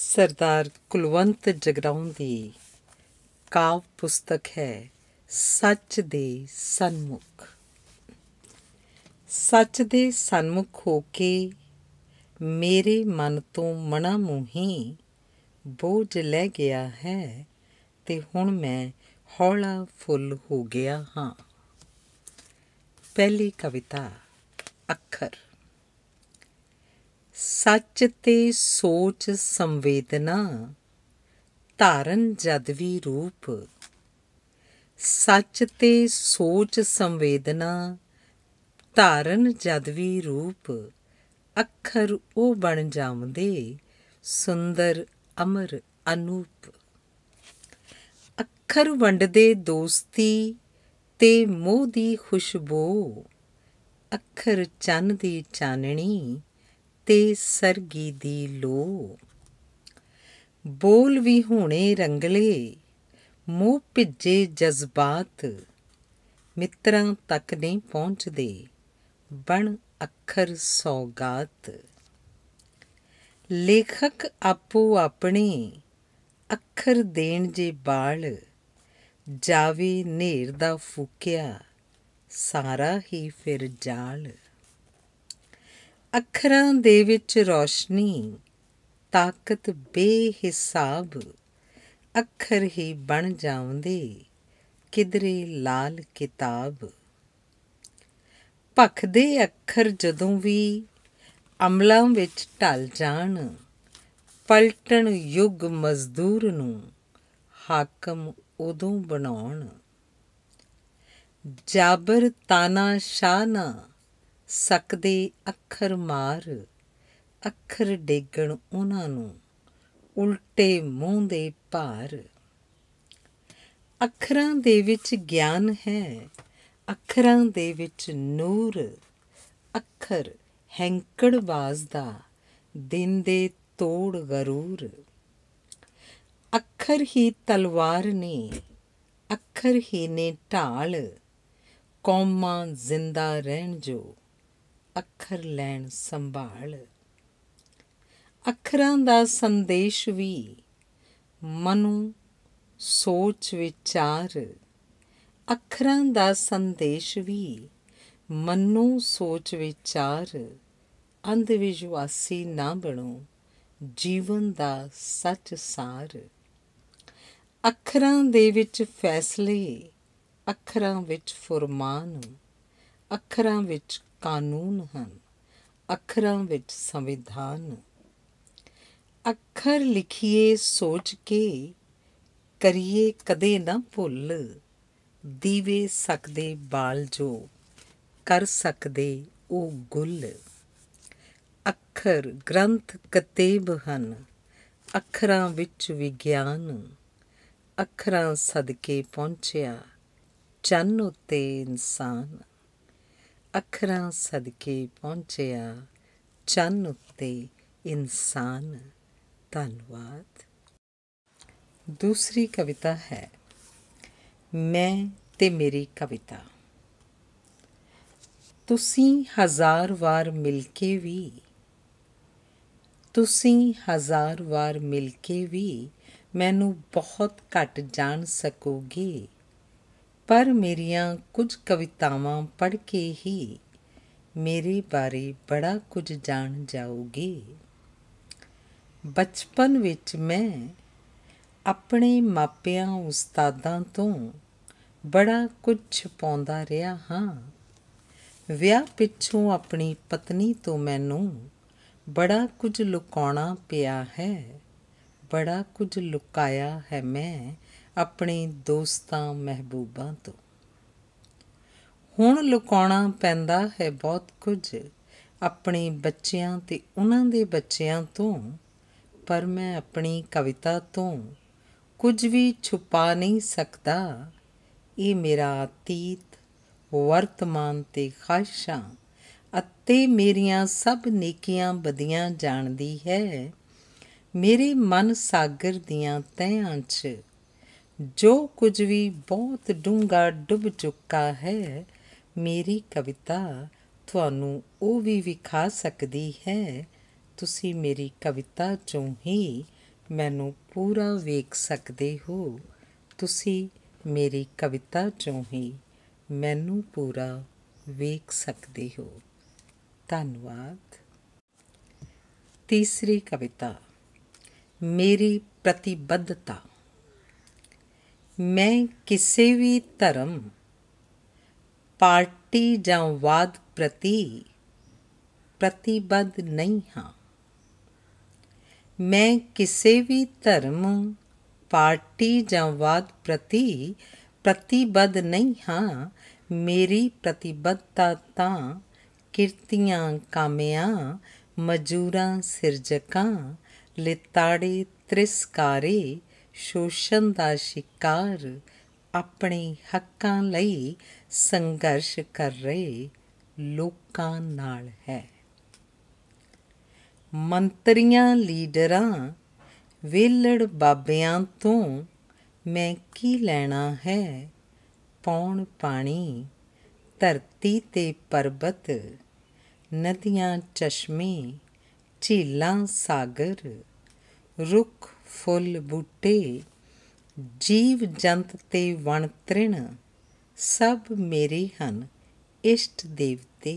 ਸਰਦਾਰ ਕੁਲਵੰਤ ਜਗਰਾਉਂ ਦੀ ਕਾਵ ਪੁਸਤਕ ਹੈ ਸੱਚ ਦੇ ਸੰਮੁਖ ਸੱਚ ਦੇ ਸੰਮੁਖ ਹੋ ਕੇ ਮੇਰੇ ਮਨ ਤੋਂ ਮਣਾ ਮੂਹੀ ਬੋਝ ਲੈ ਗਿਆ ਹੈ ਤੇ ਹੁਣ ਮੈਂ ਹੌਲਾ ਫੁੱਲ ਹੋ ਗਿਆ ਹਾਂ ਪਹਿਲੀ ਕਵਿਤਾ ਅੱਖਰ ਸੱਚ ਤੇ ਸੋਚ ਸੰਵੇਦਨਾ ਧਾਰਨ ਵੀ ਰੂਪ ਸੱਚ ਤੇ ਸੋਚ ਸੰਵੇਦਨਾ ਧਾਰਨ ਵੀ ਰੂਪ ਅੱਖਰ ਉਹ ਬਣ ਜਾਂਦੇ ਸੁੰਦਰ ਅਮਰ ਅਨੂਪ ਅੱਖਰ ਵੰਡਦੇ ਦੋਸਤੀ ਤੇ ਮੋਹ ਦੀ ਖੁਸ਼ਬੂ ਅੱਖਰ ਚੰਨ ਦੀ ਚਾਨਣੀ ਤੇ ਸਰਗੀ ਦੀ ਲੋ ਬੋਲ ਵੀ ਹੋਣੇ ਰੰਗਲੇ ਮੂਹ ਭਿੱਜੇ ਜਜ਼ਬਾਤ ਮਿੱਤਰਾਂ ਤੱਕ ਨਹੀਂ ਪਹੁੰਚਦੇ ਬਣ ਅੱਖਰ ਸੌਗਾਤ ਲੇਖਕ ਆਪੋ ਆਪਣੇ ਅੱਖਰ ਦੇਣ ਜੇ ਬਾਲ ਜਾਵੇ ਨੇਰ ਦਾ ਫੂਕਿਆ ਸਾਰਾ ਹੀ ਫਿਰ ਜਾਲ ਅੱਖਰਾਂ ਦੇ ਵਿੱਚ ਰੌਸ਼ਨੀ ਤਾਕਤ ਬੇਹਿਸਾਬ ਅੱਖਰ ਹੀ ਬਣ ਜਾਉਂਦੇ ਕਿਦਰੇ ਲਾਲ ਕਿਤਾਬ ਭਖਦੇ ਅੱਖਰ ਜਦੋਂ ਵੀ ਅਮਲਾਂ ਵਿੱਚ ਢਲ ਜਾਣ ਪਲਟਣ ਯੁੱਗ ਮਜ਼ਦੂਰ ਨੂੰ ਹਾਕਮ ਉਦੋਂ ਬਣਾਉਣ ਜਾਬਰ ਤਾਨਾ ਸ਼ਾਨਾ ਸਕਦੇ ਅੱਖਰ ਮਾਰ ਅੱਖਰ ਡੇਗਣ ਉਹਨਾਂ ਨੂੰ ਉਲਟੇ ਮੂੰਹ ਦੇ ਭਾਰ ਅੱਖਰਾਂ ਦੇ ਵਿੱਚ ਗਿਆਨ ਹੈ ਅੱਖਰਾਂ ਦੇ ਵਿੱਚ ਨੂਰ ਅੱਖਰ ਬਾਜ਼ ਦਾ ਦਿਨ ਦੇ ਤੋੜ ਗਰੂਰ ਅੱਖਰ ਹੀ ਤਲਵਾਰ ਨੇ ਅੱਖਰ ਹੀ ਨੇ ਢਾਲ ਕੌਮਾਂ ਜ਼ਿੰਦਾ ਰਹਿਣ ਜੋ ਅੱਖਰ ਲੈਣ ਸੰਭਾਲ ਅੱਖਰਾਂ ਦਾ ਸੰਦੇਸ਼ ਵੀ ਮਨੂ ਸੋਚ ਵਿਚਾਰ ਅੱਖਰਾਂ ਦਾ ਸੰਦੇਸ਼ ਵੀ ਮਨੂ ਸੋਚ ਵਿਚਾਰ ਅੰਧ ਵਿਸ਼ਵਾਸੀ ਨਾ ਬਣੋ ਜੀਵਨ ਦਾ ਸੱਚ ਸਾਰ ਅੱਖਰਾਂ ਦੇ ਵਿੱਚ ਫੈਸਲੇ ਅੱਖਰਾਂ ਵਿੱਚ ਫਰਮਾਨ ਅੱਖਰਾਂ ਵਿੱਚ ਕਾਨੂੰਨ ਹਨ ਅੱਖਰਾਂ ਵਿੱਚ ਸੰਵਿਧਾਨ ਅੱਖਰ ਲਿਖੀਏ ਸੋਚ ਕੇ ਕਰੀਏ ਕਦੇ ਨਾ ਭੁੱਲ ਦੀਵੇ ਸਕਦੇ ਬਾਲ ਜੋ ਕਰ ਸਕਦੇ ਉਹ ਗੁੱਲ ਅੱਖਰ ਗ੍ਰੰਥ ਕਤੇਬ ਹਨ ਅੱਖਰਾਂ ਵਿੱਚ ਵਿਗਿਆਨ ਅੱਖਰਾਂ ਸਦਕੇ ਪਹੁੰਚਿਆ ਚੰਨ ਉਤੇ ਇਨਸਾਨ ਅੱਖਰਾਂ ਸਦਕੇ ਪਹੁੰਚਿਆ ਚੰਨ ਉੱਤੇ ਇਨਸਾਨ ਧੰਨਵਾਦ ਦੂਸਰੀ ਕਵਿਤਾ ਹੈ ਮੈਂ ਤੇ ਮੇਰੀ ਕਵਿਤਾ ਤੁਸੀਂ ਹਜ਼ਾਰ ਵਾਰ ਮਿਲ ਕੇ ਵੀ ਤੁਸੀਂ ਹਜ਼ਾਰ ਵਾਰ ਮਿਲ ਕੇ ਵੀ ਮੈਨੂੰ ਬਹੁਤ ਘੱਟ ਜਾਣ ਸਕੋਗੇ ਪਰ ਮੇਰੀਆਂ ਕੁਝ ਕਵਿਤਾਵਾਂ ਪੜ ਕੇ ਹੀ ਮੇਰੇ ਬਾਰੇ ਬੜਾ ਕੁਝ ਜਾਣ ਜਾਓਗੇ ਬਚਪਨ ਵਿੱਚ ਮੈਂ ਆਪਣੇ ਮਾਪਿਆਂ ਉਸਤਾਦਾਂ ਤੋਂ ਬੜਾ ਕੁਝ ਪਾਉਂਦਾ ਰਿਹਾ ਹਾਂ ਵਿਆਹ ਪਿੱਛੋਂ ਆਪਣੀ ਪਤਨੀ ਤੋਂ ਮੈਨੂੰ ਬੜਾ ਕੁਝ ਲੁਕਾਉਣਾ ਪਿਆ ਹੈ ਬੜਾ ਕੁਝ ਲੁਕਾਇਆ ਹੈ ਮੈਂ ਆਪਣੇ ਦੋਸਤਾਂ ਮਹਿਬੂਬਾਂ ਤੋਂ ਹੁਣ ਲੁਕਾਉਣਾ ਪੈਂਦਾ ਹੈ ਬਹੁਤ ਕੁਝ ਆਪਣੇ ਬੱਚਿਆਂ ਤੇ ਉਹਨਾਂ ਦੇ ਬੱਚਿਆਂ ਤੋਂ ਪਰ ਮੈਂ ਆਪਣੀ ਕਵਿਤਾ ਤੋਂ ਕੁਝ ਵੀ ਛੁਪਾ ਨਹੀਂ ਸਕਦਾ ਇਹ ਮੇਰਾ ਅਤੀਤ ਵਰਤਮਾਨ ਤੇ ਖਾਸ਼ਾਂ ਅਤੇ ਮੇਰੀਆਂ ਸਭ ਨੇਕੀਆਂ ਬਦੀਆਂ ਜਾਣਦੀ ਹੈ ਮੇਰੇ ਮਨ ਸਾਗਰ ਦੀਆਂ ਤਹਿਆਂ 'ਚ ਜੋ ਕੁਝ ਵੀ ਬਹੁਤ ਡੂੰਗਾ ਡੁੱਬ ਚੁੱਕਾ ਹੈ ਮੇਰੀ ਕਵਿਤਾ ਤੁਹਾਨੂੰ ਉਹ ਵੀ ਵਿਖਾ ਸਕਦੀ ਹੈ ਤੁਸੀਂ ਮੇਰੀ ਕਵਿਤਾ ਚੋਂ ਹੀ ਮੈਨੂੰ ਪੂਰਾ ਵੇਖ ਸਕਦੇ ਹੋ ਤੁਸੀਂ ਮੇਰੀ ਕਵਿਤਾ ਚੋਂ ਹੀ ਮੈਨੂੰ ਪੂਰਾ ਵੇਖ ਸਕਦੇ ਹੋ ਧੰਨਵਾਦ ਤੀਸਰੀ ਕਵਿਤਾ ਮੇਰੀ ਪ੍ਰਤੀਬੱਧਤਾ ਮੈਂ ਕਿਸੇ ਵੀ ਧਰਮ ਪਾਰਟੀ ਜਾਂ ਵਾਦ ਪ੍ਰਤੀ ਪ੍ਰਤੀਬੱਧ ਨਹੀਂ ਹਾਂ ਮੈਂ ਕਿਸੇ ਵੀ ਧਰਮ ਪਾਰਟੀ ਜਾਂ ਵਾਦ ਪ੍ਰਤੀ ਪ੍ਰਤੀਬੱਧ ਨਹੀਂ ਹਾਂ ਮੇਰੀ ਪ੍ਰਤੀਬੱਧਤਾ ਤਾਂ ਕਿਰਤੀਆਂ ਕਾਮਿਆਂ ਮਜੂਰਾਂ ਸਿਰਜਕਾਂ ਲਿਤਾੜੇ ਤ੍ਰਿਸਕਾਰੇ ਸ਼ੋਸ਼ਣ ਦਾ ਸ਼ਿਕਾਰ ਆਪਣੇ ਹੱਕਾਂ ਲਈ ਸੰਘਰਸ਼ ਕਰ ਰਹੇ ਲੋਕਾਂ ਨਾਲ ਹੈ ਮੰਤਰੀਆਂ ਲੀਡਰਾਂ ਵੇਲੜ ਬਾਬਿਆਂ ਤੋਂ ਮੈਂ ਕੀ ਲੈਣਾ ਹੈ ਪੌਣ ਪਾਣੀ ਧਰਤੀ ਤੇ ਪਰਬਤ ਨਦੀਆਂ ਚਸ਼ਮੇ ਝੀਲਾਂ ਸਾਗਰ ਰੁੱਖ ਫੁੱਲ ਬੂਟੇ ਜੀਵ ਜੰਤ ਤੇ ਵਣ ਤ੍ਰਿਣ ਸਭ ਮੇਰੇ ਹਨ ਇਸ਼ਟ ਦੇਵਤੇ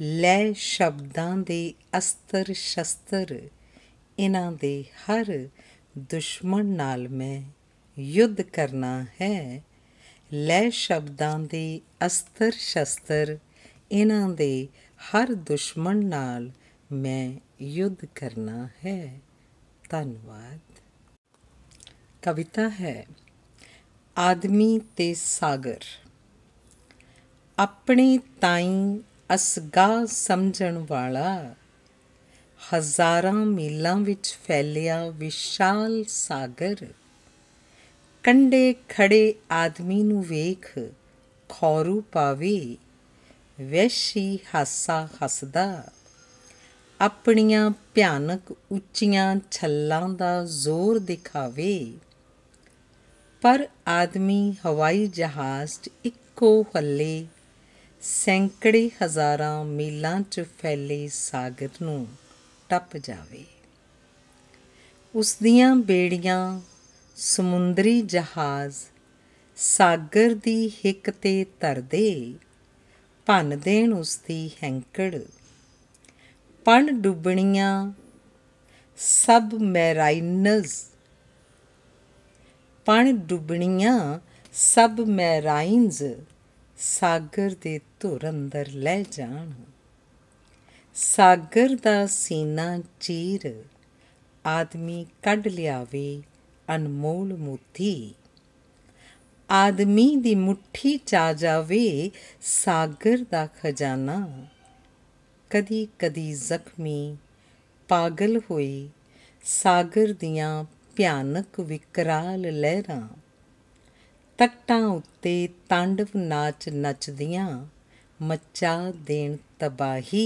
ਲੈ ਸ਼ਬਦਾਂ ਦੇ ਅਸਤਰ ਸ਼ਸਤਰ ਇਹਨਾਂ ਦੇ ਹਰ ਦੁਸ਼ਮਣ ਨਾਲ ਮੈਂ ਯੁੱਧ ਕਰਨਾ ਹੈ ਲੈ ਸ਼ਬਦਾਂ ਦੇ ਅਸਤਰ ਸ਼ਸਤਰ ਇਹਨਾਂ ਦੇ ਹਰ ਦੁਸ਼ਮਣ ਨਾਲ ਮੈਂ ਯੁੱਧ ਕਰਨਾ ਹੈ ਧੰਨਵਾਦ ਕਵਿਤਾ ਹੈ ਆਦਮੀ ਤੇ ਸਾਗਰ ਆਪਣੇ ਤਾਈ ਅਸਗਾ ਸਮਝਣ ਵਾਲਾ ਹਜ਼ਾਰਾਂ ਮੀਲਾਂ ਵਿੱਚ ਫੈਲਿਆ ਵਿਸ਼ਾਲ ਸਾਗਰ ਕੰਡੇ ਖੜੇ ਆਦਮੀ ਨੂੰ ਵੇਖ ਖੌਰੂ ਪਾਵੇ ਵੈਸ਼ੀ ਹਾਸਾ ਹੱਸਦਾ ਆਪਣੀਆਂ ਭਿਆਨਕ ਉੱਚੀਆਂ ਛੱਲਾਂ ਦਾ ਜ਼ੋਰ ਦਿਖਾਵੇ ਪਰ ਆਦਮੀ ਹਵਾਈ ਜਹਾਜ਼ 'ਚ ਇੱਕੋ ਹੱਲੇ ਸੈਂਕੜੇ ਹਜ਼ਾਰਾਂ ਮੀਲਾਂ 'ਚ ਫੈਲੇ ਸਾਗਰ ਨੂੰ ਟੱਪ ਜਾਵੇ ਉਸ ਦੀਆਂ ਬੇੜੀਆਂ ਸਮੁੰਦਰੀ ਜਹਾਜ਼ ਸਾਗਰ ਦੀ ਹਿੱਕ ਤੇ ਤਰਦੇ ਭੰਨ ਦੇਣ ਉਸ ਦੀ ਹੈਂਕੜ ਪਣ ਡੁੱਬਣੀਆਂ ਸਬ ਮੈਰਾਈਨਸ ਪਣ ਡੁੱਬਣੀਆਂ ਸਭ ਮੈਰਾਈਨਸ ਸਾਗਰ ਦੇ ਧੁਰ ਅੰਦਰ ਲੈ ਜਾਣ ਸਾਗਰ ਦਾ ਸੀਨਾ ਚੀਰ ਆਦਮੀ ਕੱਢ ਲਿਆਵੇ ਅਨਮੋਲ ਮੋਤੀ ਆਦਮੀ ਦੀ ਮੁਠੀ ਚਾ ਜਾਵੇ ਸਾਗਰ ਦਾ ਖਜ਼ਾਨਾ ਕਦੀ ਕਦੀ ਜ਼ਖਮੀ ਪਾਗਲ ਹੋਈ ਸਾਗਰ ਦੀਆਂ ਭਿਆਨਕ ਵਿਕਰਾਲ ਲਹਿਰਾਂ ਤਟਾਂ ਉੱਤੇ ਤਾਂਡਵ ਨਾਚ ਨੱਚਦੀਆਂ ਮੱਚਾ ਦੇਣ ਤਬਾਹੀ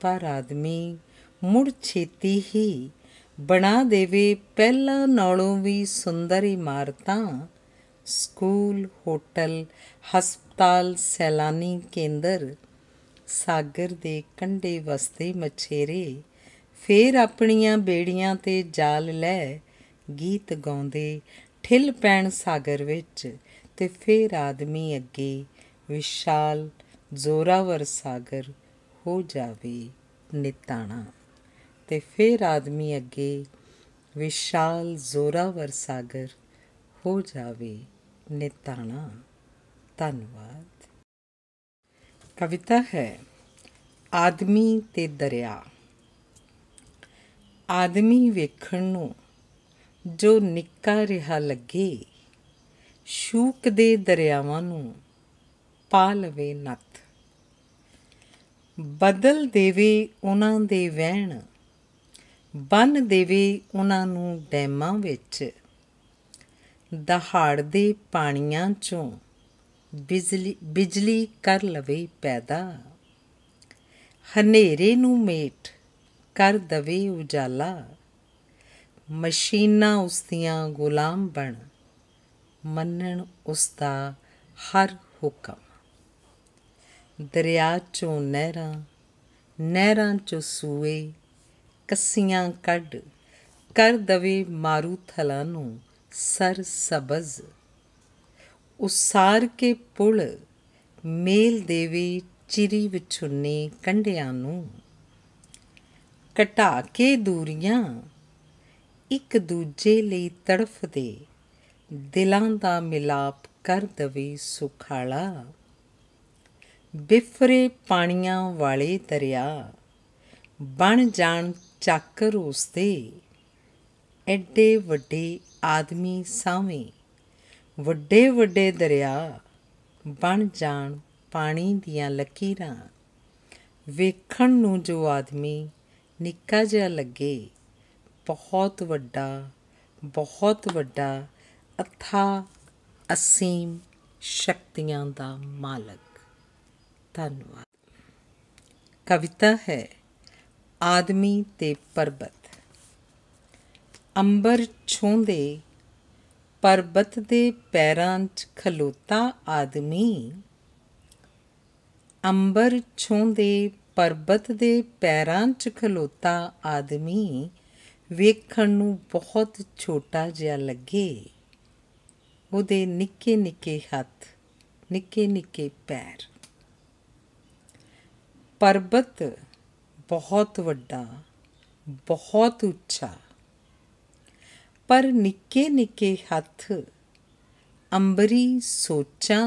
ਪਰ ਆਦਮੀ ਮੁੜ ਛੇਤੀ ਹੀ ਬਣਾ ਦੇਵੇ ਪਹਿਲਾਂ ਨਾਲੋਂ ਵੀ ਸੁੰਦਰ ਇਮਾਰਤਾਂ ਸਕੂਲ ਹੋਟਲ ਹਸਪਤਾਲ ਸੈਲਾਨੀ ਕੇਂਦਰ ਸਾਗਰ ਦੇ ਕੰਢੇ ਵਸਦੇ ਮਛੇਰੇ ਫੇਰ ਆਪਣੀਆਂ ਬੇੜੀਆਂ ਤੇ ਜਾਲ ਲੈ ਗੀਤ ਗਾਉਂਦੇ ਠਿਲ ਪੈਣ ਸਾਗਰ ਵਿੱਚ ਤੇ ਫੇਰ ਆਦਮੀ ਅੱਗੇ ਵਿਸ਼ਾਲ ਜ਼ੋਰਾਵਰ ਸਾਗਰ ਹੋ ਜਾਵੇ ਨਿਤਾਣਾ ਤੇ ਫੇਰ ਆਦਮੀ ਅੱਗੇ ਵਿਸ਼ਾਲ ਜ਼ੋਰਾਵਰ ਸਾਗਰ ਹੋ ਜਾਵੇ ਨਿਤਾਣਾ ਧੰਨਵਾਦ ਕਵਿਤਾ ਹੈ ਆਦਮੀ ਤੇ ਦਰਿਆ ਆਦਮੀ ਵੇਖਣ ਨੂੰ ਜੋ ਨਿੱਕਾ ਰਿਹਾ ਲੱਗੇ ਸ਼ੂਕ ਦੇ ਦਰਿਆਵਾਂ ਨੂੰ ਪਾ ਲਵੇ ਨੱਥ ਬਦਲ ਦੇਵੇ ਉਹਨਾਂ ਦੇ ਵਹਿਣ ਬੰਨ ਦੇਵੇ ਉਹਨਾਂ ਨੂੰ ਡੈਮਾਂ ਵਿੱਚ ਦਹਾੜ ਦੇ ਪਾਣੀਆਂ ਚੋਂ ਬਿਜਲੀ ਬਿਜਲੀ ਕਰ ਲਵੇ ਪੈਦਾ ਹਨੇਰੇ ਨੂੰ ਮੇਟ ਕਰ ਦਵੇ ਉਜਾਲਾ ਮਸ਼ੀਨਾਂ ਉਸ ਦੀਆਂ ਗੁਲਾਮ ਬਣ ਮੰਨਣ ਉਸ ਦਾ ਹਰ ਹੁਕਮ ਦਰਿਆ ਚੋਂ ਨਹਿਰਾਂ ਨਹਿਰਾਂ ਚੋਂ ਸੂਏ ਕੱਸੀਆਂ ਕੱਢ ਕਰ ਦਵੇ ਮਾਰੂ ਥਲਾਂ ਨੂੰ ਸਰ ਸਬਜ਼ ਉਸਾਰ ਕੇ ਪੁਲ ਮੇਲ ਦੇਵੀ ਚਿਰੀ ਵਿਛੁੰਨੀ ਕੰਢਿਆਂ ਨੂੰ ਘਟਾ ਕੇ ਦੂਰੀਆਂ ਇੱਕ ਦੂਜੇ ਲਈ ਤੜਫਦੇ ਦਿਲਾਂ ਦਾ ਮਿਲਾਪ ਕਰ ਦਵੇ ਸੁਖਾਲਾ ਬਿਫਰੇ ਪਾਣੀਆਂ ਵਾਲੇ ਦਰਿਆ ਬਣ ਜਾਣ ਚੱਕਰ ਉਸਤੇ ਐਡੇ ਵੱਡੇ ਆਦਮੀ ਸਾਵੇਂ ਵੱਡੇ ਵੱਡੇ ਦਰਿਆ ਬਣ ਜਾਣ ਪਾਣੀ ਦੀਆਂ ਲਕੀਰਾਂ ਵੇਖਣ ਨੂੰ ਜੋ ਆਦਮੀ ਨਿੱਕਾ ਜਿਹਾ ਲੱਗੇ ਬਹੁਤ ਵੱਡਾ ਬਹੁਤ ਵੱਡਾ ਅਥਾ ਅਸੀਮ ਸ਼ਕਤੀਆਂ ਦਾ ਮਾਲਕ ਧੰਨਵਾਦ ਕਵਿਤਾ ਹੈ ਆਦਮੀ ਤੇ ਪਰਬਤ ਅੰਬਰ ਛੂੰਦੇ ਪਰਬਤ ਦੇ ਪੈਰਾਂ 'ਚ ਖਲੋਤਾ ਆਦਮੀ ਅੰਬਰ ਛੂੰਦੇ ਪਰਬਤ ਦੇ ਪੈਰਾਂ 'ਚ ਖਲੋਤਾ ਆਦਮੀ ਵੇਖਣ ਨੂੰ ਬਹੁਤ ਛੋਟਾ ਜਿਹਾ ਲੱਗੇ ਉਹਦੇ ਨਿੱਕੇ ਨਿੱਕੇ ਹੱਥ ਨਿੱਕੇ ਨਿੱਕੇ ਪੈਰ ਪਰਬਤ ਬਹੁਤ ਵੱਡਾ ਬਹੁਤ ਉੱਚਾ ਪਰ ਨਿੱਕੇ ਨਿੱਕੇ ਹੱਥ ਅੰਬਰੀ ਸੋਚਾਂ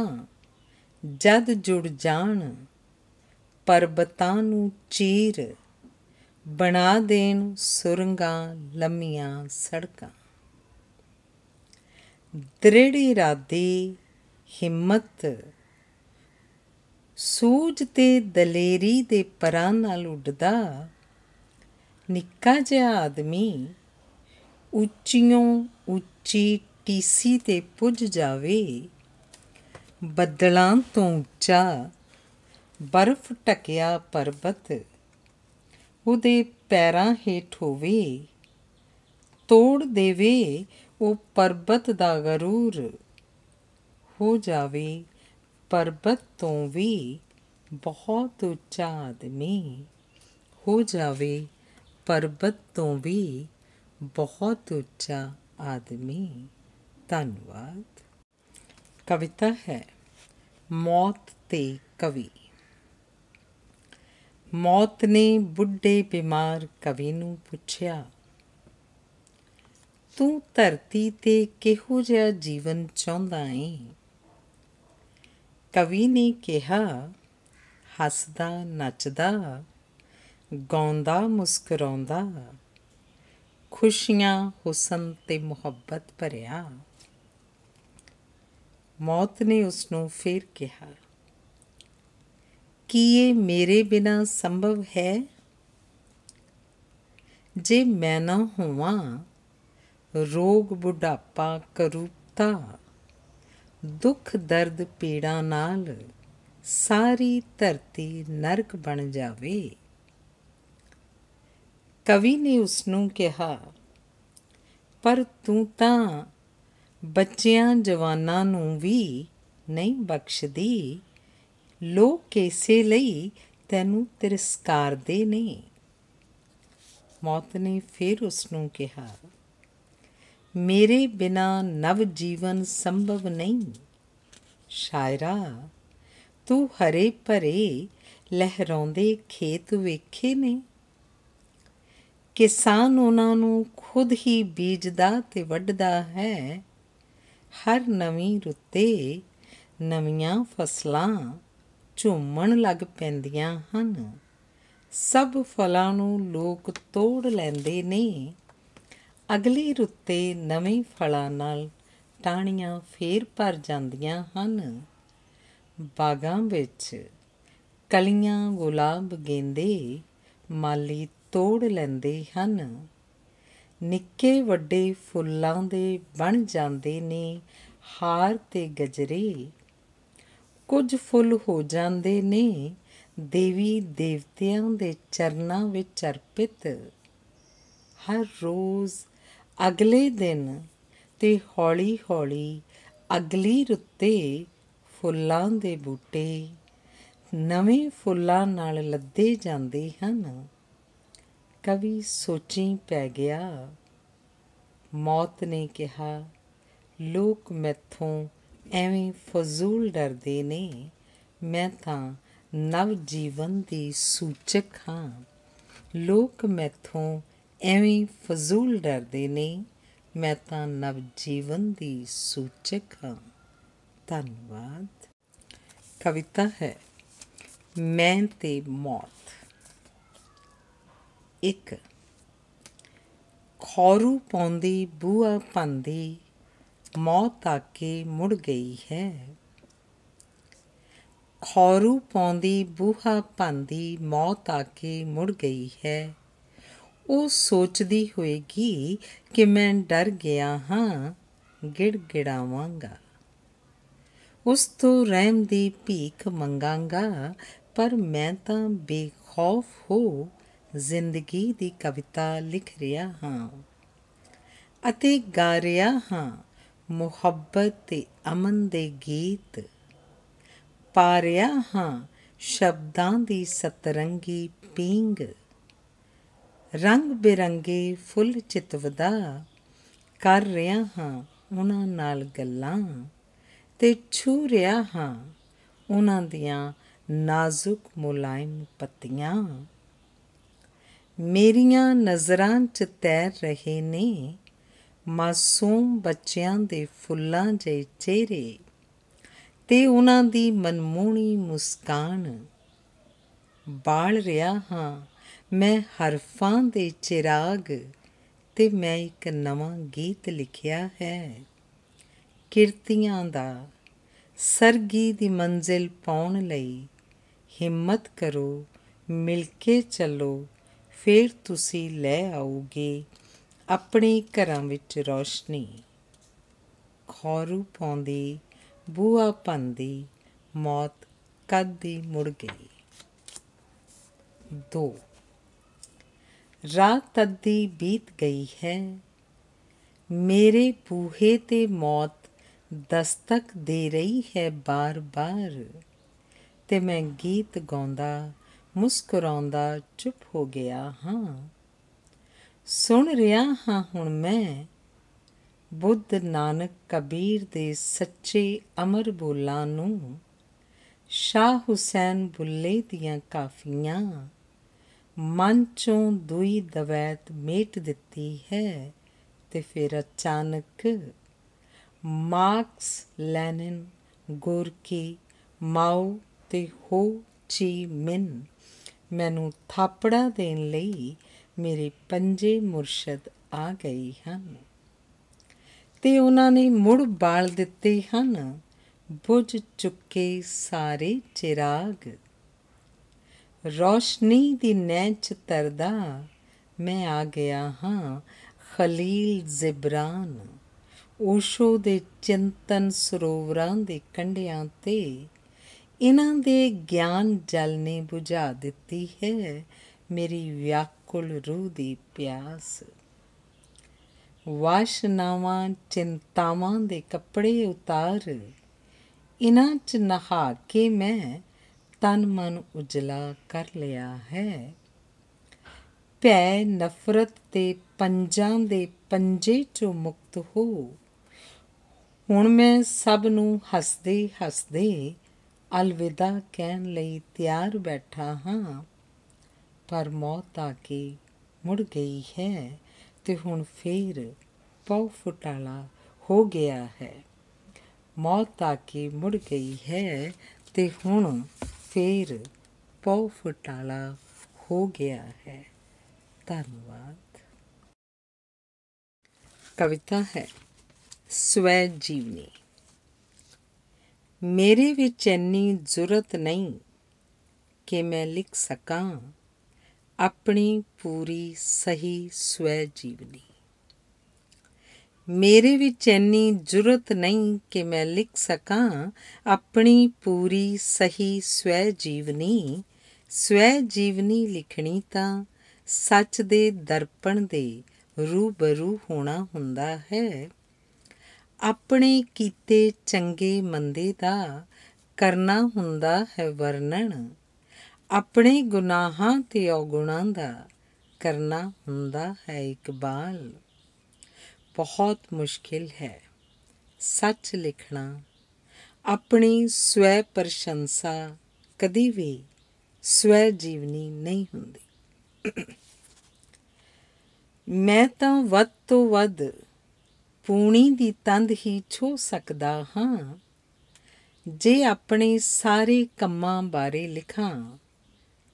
ਜਦ ਜੁੜ ਜਾਣ ਪਰਬਤਾਂ ਨੂੰ ਚੀਰ ਬਣਾ ਦੇਣ ਸੁਰੰਗਾਂ ਲੰਮੀਆਂ ਸੜਕਾਂ ਦ੍ਰਿੜ ਇਰਾਦੇ ਹਿੰਮਤ ਸੂਝ ਤੇ ਦਲੇਰੀ ਦੇ ਪਰਾਂ ਨਾਲ ਉੱਡਦਾ ਨਿੱਕਾ ਜਿਹਾ ਆਦਮੀ ਉੱਚੀਆਂ ਉੱਚੀ ਟੀਸੀ ਤੇ ਪੁੱਜ ਜਾਵੇ ਬੱਦਲਾਂ ਤੋਂ ਉੱਚਾ ਬਰਫ਼ ਟਕਿਆ ਪਰਬਤ ਉਹਦੇ ਪੈਰਾਂ ਹੇਠ ਹੋਵੇ ਤੋੜ ਦੇਵੇ ਉਹ ਪਰਬਤ ਦਾ ਗਰੂਰ ਹੋ ਜਾਵੇ ਪਰਬਤ ਤੋਂ ਵੀ ਬਹੁਤ ਉੱਚਾ ਆਦਮੀ ਹੋ ਜਾਵੇ ਪਰਬਤ ਤੋਂ ਵੀ ਬਹੁਤ ਉੱਚਾ ਆਦਮੀ ਧੰਨਵਾਦ ਕਵਿਤਾ ਹੈ ਮੌਤ ਤੇ ਕਵੀ ਮੌਤ ਨੇ ਬੁੱਢੇ ਬਿਮਾਰ ਕਵੀ ਨੂੰ ਪੁੱਛਿਆ ਤੂੰ ਧਰਤੀ ਤੇ ਕਿਹੋ ਜਿਹਾ ਜੀਵਨ ਚਾਹੁੰਦਾ ਏ ਕਵੀ ਨੇ ਕਿਹਾ ਹੱਸਦਾ ਨੱਚਦਾ ਗਾਉਂਦਾ ਮੁਸਕਰਾਉਂਦਾ ਖੁਸ਼ੀਆਂ ਹੁਸਨ ਤੇ ਮੁਹੱਬਤ ਭਰਿਆ ਮੌਤ ਨੇ ਉਸ ਨੂੰ ਫੇਰ ਕਿਹਾ ਕੀ ਇਹ ਮੇਰੇ ਬਿਨਾ ਸੰਭਵ ਹੈ ਜੇ ਮੈਂ ਨਾ ਹੋਵਾਂ ਰੋਗ ਬੁਢਾਪਾ ਕਰੂਪਤਾ ਦੁੱਖ ਦਰਦ ਪੀੜਾ ਨਾਲ ਸਾਰੀ ਧਰਤੀ ਨਰਕ ਬਣ ਜਾਵੇ ਕਵੀ ਨੇ ਉਸ ਨੂੰ ਕਿਹਾ ਪਰ ਤੂੰ ਤਾਂ ਬੱਚਿਆਂ ਜਵਾਨਾਂ ਨੂੰ ਵੀ ਨਹੀਂ ਬਖਸ਼ਦੀ ਲੋਕ ਕਿਸੇ ਲਈ ਤੈਨੂੰ ਤਿਰਸਕਾਰ ਦੇ ਨੇ ਮੌਤ ਨੇ ਫਿਰ ਉਸ ਨੂੰ ਕਿਹਾ ਮੇਰੇ ਬਿਨਾ ਨਵ ਜੀਵਨ ਸੰਭਵ ਨਹੀਂ ਸ਼ਾਇਰਾ ਤੂੰ ਹਰੇ ਭਰੇ ਲਹਿਰਾਉਂਦੇ ਖੇਤ ਵੇਖੇ ਨੇ ਕਿਸਾਨ ਉਹਨਾਂ ਨੂੰ ਖੁਦ ਹੀ ਬੀਜਦਾ ਤੇ ਵੱਢਦਾ ਹੈ ਹਰ ਨਵੀਂ ਰੁੱਤੇ ਨਵੀਆਂ ਫਸਲਾਂ ਝੂਮਣ ਲੱਗ ਪੈਂਦੀਆਂ ਹਨ ਸਭ ਫਲਾਂ ਨੂੰ ਲੋਕ ਤੋੜ ਲੈਂਦੇ ਨੇ ਅਗਲੀ ਰੁੱਤੇ ਨਵੇਂ ਫਲਾਂ ਨਾਲ ਟਾਹਣੀਆਂ ਫੇਰ ਭਰ ਜਾਂਦੀਆਂ ਹਨ ਬਾਗਾਂ ਵਿੱਚ ਕਲੀਆਂ ਗੁਲਾਬ ਗੇਂਦੇ ਮਾਲੀ ਤੋੜ ਲੈਂਦੇ ਹਨ ਨਿੱਕੇ ਵੱਡੇ ਫੁੱਲਾਂ ਦੇ ਬਣ ਜਾਂਦੇ ਨੇ ਹਾਰ ਤੇ ਗਜਰੇ ਕੁਝ ਫੁੱਲ ਹੋ ਜਾਂਦੇ ਨੇ ਦੇਵੀ ਦੇਵਤਿਆਂ ਦੇ ਚਰਨਾਂ ਵਿੱਚ ਅਰਪਿਤ ਹਰ ਰੋਜ਼ ਅਗਲੇ ਦਿਨ ਤੇ ਹੌਲੀ-ਹੌਲੀ ਅਗਲੀ ਰੁੱਤੇ ਫੁੱਲਾਂ ਦੇ ਬੂਟੇ ਨਵੇਂ ਫੁੱਲਾਂ ਨਾਲ ਲੱਦੇ ਜਾਂਦੇ ਹਨ ਕਵੀ ਸੋਚੀ ਪੈ ਗਿਆ ਮੌਤ ਨੇ ਕਿਹਾ ਲੋਕ ਮੈਥੋਂ ਐਵੇਂ ਫਜ਼ੂਲ ਡਰਦੇ ਨੇ ਮੈਂ ਤਾਂ ਨਵ ਜੀਵਨ ਦੀ ਸੂਚਕ ਹਾਂ ਲੋਕ ਮੈਥੋਂ ਐਵੇਂ ਫਜ਼ੂਲ ਡਰਦੇ ਨੇ ਮੈਂ ਤਾਂ ਨਵ ਜੀਵਨ ਦੀ ਸੂਚਕ ਹਾਂ ਧੰਨਵਾਦ ਕਵਿਤਾ ਹੈ ਮੈਂ ਤੇ ਮੌਤ ਇੱਕ ਖੌਰੂ ਪੌਂਦੀ ਬੂਆ ਪੰਦੀ ਮੌਤ ਆ ਕੇ ਮੁੜ ਗਈ ਹੈ ਖੌਰੂ ਪੌਂਦੀ ਬੂਹਾ ਪੰਦੀ ਮੌਤ ਆ ਕੇ ਮੁੜ ਗਈ ਹੈ ਉਹ ਸੋਚਦੀ ਹੋਏਗੀ ਕਿ ਮੈਂ ਡਰ ਗਿਆ ਹਾਂ ਗਿੜਗਿੜਾਵਾਂਗਾ ਉਸ ਤੋਂ ਰਹਿਮ ਦੀ ਭੀਖ ਮੰਗਾਂਗਾ ਪਰ ਮੈਂ ਤਾਂ ਬੇਖੌਫ ਹੋ ਜ਼ਿੰਦਗੀ ਦੀ ਕਵਿਤਾ ਲਿਖ ਰਿਹਾ ਹਾਂ ਅਤੇ ਗਾ ਰਿਹਾ ਹਾਂ ਮੁਹੱਬਤ ਤੇ ਅਮਨ ਦੇ ਗੀਤ ਪਾ ਰਿਹਾ ਹਾਂ ਸ਼ਬਦਾਂ ਦੀ ਸਤਰੰਗੀ ਪੀਂਗ ਰੰਗ ਬਿਰੰਗੇ ਫੁੱਲ ਚਿਤਵਦਾ ਕਰ ਰਿਹਾ ਹਾਂ ਉਹਨਾਂ ਨਾਲ ਗੱਲਾਂ ਤੇ ਛੂ ਰਿਹਾ ਹਾਂ ਉਹਨਾਂ ਦੀਆਂ ਨਾਜ਼ੁਕ ਮੁਲਾਇਮ ਪੱਤੀਆਂ ਮੇਰੀਆਂ ਨਜ਼ਰਾਂ 'ਚ ਤੈਰ ਰਹੇ ਨੇ ਮਾਸੂਮ ਬੱਚਿਆਂ ਦੇ ਫੁੱਲਾਂ ਜਿਹੇ ਚਿਹਰੇ ਤੇ ਉਹਨਾਂ ਦੀ ਮਨਮੋਣੀ ਮੁਸਕਾਨ ਬਾਲ ਰਿਹਾ ਹਾਂ ਮੈਂ ਹਰਫਾਂ ਦੇ ਚਿਰਾਗ ਤੇ ਮੈਂ ਇੱਕ ਨਵਾਂ ਗੀਤ ਲਿਖਿਆ ਹੈ ਕਿਰਤੀਆਂ ਦਾ ਸਰਗੀ ਦੀ ਮੰਜ਼ਿਲ ਪਾਉਣ ਲਈ ਹਿੰਮਤ ਕਰੋ ਮਿਲ ਕੇ ਚੱਲੋ ਫਿਰ ਤੁਸੀਂ ਲੈ ਆਓਗੇ ਆਪਣੇ ਘਰਾਂ ਵਿੱਚ ਰੌਸ਼ਨੀ ਖੌਰੂ ਪਾਉਂਦੀ ਬੂਆ ਪੰਦੀ ਮੌਤ ਕਦ ਦੀ ਮੁੜ ਗਈ 2 ਰਾਤ ਅੱਧੀ ਬੀਤ ਗਈ ਹੈ ਮੇਰੇ ਪੂਹੇ ਤੇ ਮੌਤ ਦਸਤਕ ਦੇ ਰਹੀ ਹੈ ਬਾਰ-ਬਾਰ ਤੇ ਮੈਂ ਗੀਤ ਗਾਉਂਦਾ ਮੁਸਕਰਾਉਂਦਾ ਚੁੱਪ ਹੋ ਗਿਆ ਹਾਂ ਸੁਣ ਰਿਹਾ ਹਾਂ ਹੁਣ ਮੈਂ ਬੁੱਧ ਨਾਨਕ ਕਬੀਰ ਦੇ ਸੱਚੇ ਅਮਰ ਬੋਲਾਂ ਨੂੰ ਸ਼ਾਹ ਹੁਸੈਨ ਬੁੱਲੇ ਦੀਆਂ ਕਾਫੀਆਂ ਮਨ ਚੋਂ ਦੁਈ ਦਵੈਤ ਮੇਟ ਦਿੱਤੀ ਹੈ ਤੇ ਫਿਰ ਅਚਾਨਕ ਮਾਰਕਸ ਲੈਨਿਨ ਗੁਰਕੀ ਮਾਉ ਤੇ ਹੋ ਚੀ ਮਿੰਨ ਮੈਨੂੰ ਥਾਪੜਾ ਦੇਣ ਲਈ ਮੇਰੇ ਪੰਜੇ ਮੁਰਸ਼ਦ ਆ ਗਏ ਹਨ ਤੇ ਉਹਨਾਂ ਨੇ ਮੁੜ ਬਾਲ ਦਿੱਤੇ ਹਨ ਬੁਝ ਚੁੱਕੇ ਸਾਰੇ ਚਿਰਾਗ ਰੋਸ਼ਨੀ ਦੀ ਨੈਚ ਤਰਦਾ ਮੈਂ ਆ ਗਿਆ ਹਾਂ ਖਲੀਲ ਜ਼ਿਬਰਾਨ ਓਸ਼ੋ ਦੇ ਚਿੰਤਨ ਸਰੋਵਰਾਂ ਦੇ ਕੰਢਿਆਂ ਤੇ ਇਹਨਾਂ ਦੇ ਗਿਆਨ ਜਲ ਨੇ 부ਝਾ ਦਿੱਤੀ ਹੈ ਮੇਰੀ ਵਿਆਕੁਲ ਰੂਹ ਦੀ ਪਿਆਸ ਵਾਸ਼ਨਾਵਾਂ ਚਿੰਤਾਵਾਂ ਦੇ ਕੱਪੜੇ ਉਤਾਰ ਇਨਾਂ ਚ ਨਹਾ ਕੇ ਮੈਂ ਤਨ ਮਨ ਉਜਲਾ ਕਰ ਲਿਆ ਹੈ ਪੈ ਨਫ਼ਰਤ ਤੇ ਪੰਜਾਂ ਦੇ ਪੰਜੇ ਚੋਂ ਮੁਕਤ ਹੋ ਹੁਣ ਮੈਂ ਸਭ ਨੂੰ ਹੱਸਦੇ ਹੱਸਦੇ ਅਲਵਿਦਾ ਕਹਿਣ ਲਈ ਤਿਆਰ ਬੈਠਾ ਹਾਂ ਪਰ ਮੌਤ ਆ ਕੇ ਮੁੜ ਗਈ ਹੈ ਤੇ ਹੁਣ ਫੇਰ ਪਉ ਫਟਾਲਾ ਹੋ ਗਿਆ ਹੈ ਮੌਤ ਆ ਕੇ ਮੁੜ ਗਈ ਹੈ ਤੇ ਹੁਣ ਫੇਰ ਪਉ ਫਟਾਲਾ ਹੋ ਗਿਆ ਹੈ ਧੰਨਵਾਦ ਕਵਿਤਾ ਹੈ ਸਵੈ ਜੀਵਨੀ ਮੇਰੇ ਵਿੱਚ ਇੰਨੀ ਜ਼ੁਰਤ ਨਹੀਂ ਕਿ ਮੈਂ ਲਿਖ ਸਕਾਂ ਆਪਣੀ ਪੂਰੀ ਸਹੀ ਸਵੈ ਜੀਵਨੀ ਮੇਰੇ ਵਿੱਚ ਇੰਨੀ ਜ਼ੁਰਤ ਨਹੀਂ ਕਿ ਮੈਂ ਲਿਖ ਸਕਾਂ ਆਪਣੀ ਪੂਰੀ ਸਹੀ ਸਵੈ ਜੀਵਨੀ ਸਵੈ ਜੀਵਨੀ ਲਿਖਣੀ ਤਾਂ ਸੱਚ ਦੇ ਦਰਪਣ ਦੇ ਰੂਬਰੂ ਹੋਣਾ ਹੁੰਦਾ ਹੈ ਆਪਣੇ ਕੀਤੇ ਚੰਗੇ ਮੰਦੇ ਦਾ ਕਰਨਾ ਹੁੰਦਾ ਹੈ ਵਰਣਨ ਆਪਣੇ ਗੁਨਾਹਾਂ ਤੇ ਔਗੁਣਾਂ ਦਾ ਕਰਨਾ ਹੁੰਦਾ ਹੈ ਇਕਬਾਲ ਬਹੁਤ ਮੁਸ਼ਕਿਲ ਹੈ ਸੱਚ ਲਿਖਣਾ ਆਪਣੀ ਸਵੈ ਪ੍ਰਸ਼ੰਸਾ ਕਦੀ ਵੀ ਸਵੈ ਜੀਵਨੀ ਨਹੀਂ ਹੁੰਦੀ ਮੈਂ ਤਾਂ ਵੱਧ ਤੋਂ ਵੱਧ ਪੂਣੀ ਦੀ ਤੰਦ ਹੀ ਛੋ ਸਕਦਾ ਹਾਂ ਜੇ ਆਪਣੇ ਸਾਰੇ ਕੰਮਾਂ ਬਾਰੇ ਲਿਖਾਂ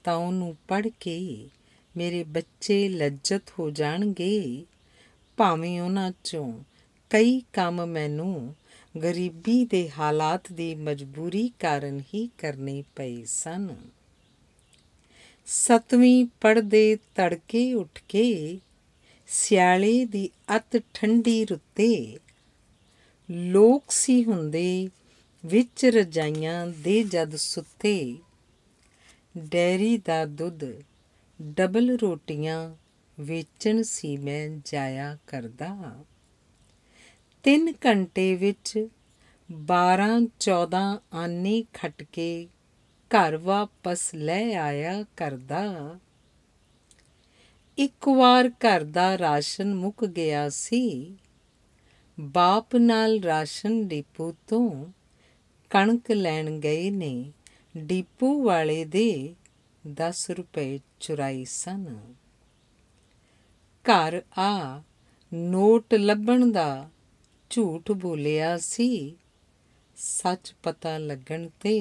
ਤਾਂ ਉਹਨੂੰ ਪੜ੍ਹ ਕੇ ਮੇਰੇ ਬੱਚੇ ਲੱਜਤ ਹੋ ਜਾਣਗੇ ਭਾਵੇਂ ਉਹਨਾਂ ਚੋਂ ਕਈ ਕੰਮ ਮੈਨੂੰ ਗਰੀਬੀ ਦੇ ਹਾਲਾਤ ਦੀ ਮਜਬੂਰੀ ਕਾਰਨ ਹੀ ਕਰਨੇ ਪਏ ਸਨ ਸਤਵੀਂ ਪੜਦੇ ਤੜਕੇ ਉੱਠ ਕੇ ਸਿਆਲੇ ਦੀ ਅਤ ਠੰਡੀ ਰੁੱਤੇ ਲੋਕ ਸੀ ਹੁੰਦੇ ਵਿੱਚ ਰਜਾਈਆਂ ਦੇ ਜਦ ਸੁੱਤੇ ਡੈਰੀ ਦਾ ਦੁੱਧ ਡਬਲ ਰੋਟੀਆਂ ਵੇਚਣ ਸੀ ਮੈਂ ਜਾਇਆ ਕਰਦਾ 3 ਘੰਟੇ ਵਿੱਚ 12 14 ਆਨੇ ਖਟਕੇ ਘਰ ਵਾਪਸ ਲੈ ਆਇਆ ਕਰਦਾ ਇੱਕ ਵਾਰ ਘਰ ਦਾ ਰਾਸ਼ਨ ਮੁੱਕ ਗਿਆ ਸੀ ਬਾਪ ਨਾਲ ਰਾਸ਼ਨ ਡਿਪੂ ਤੋਂ ਕਣਕ ਲੈਣ ਗਏ ਨੇ ਡਿਪੂ ਵਾਲੇ ਦੇ 10 ਰੁਪਏ ਚੁਰਾਈ ਸਨ ਘਰ ਆ ਨੋਟ ਲੱਭਣ ਦਾ ਝੂਠ ਬੋਲਿਆ ਸੀ ਸੱਚ ਪਤਾ ਲੱਗਣ ਤੇ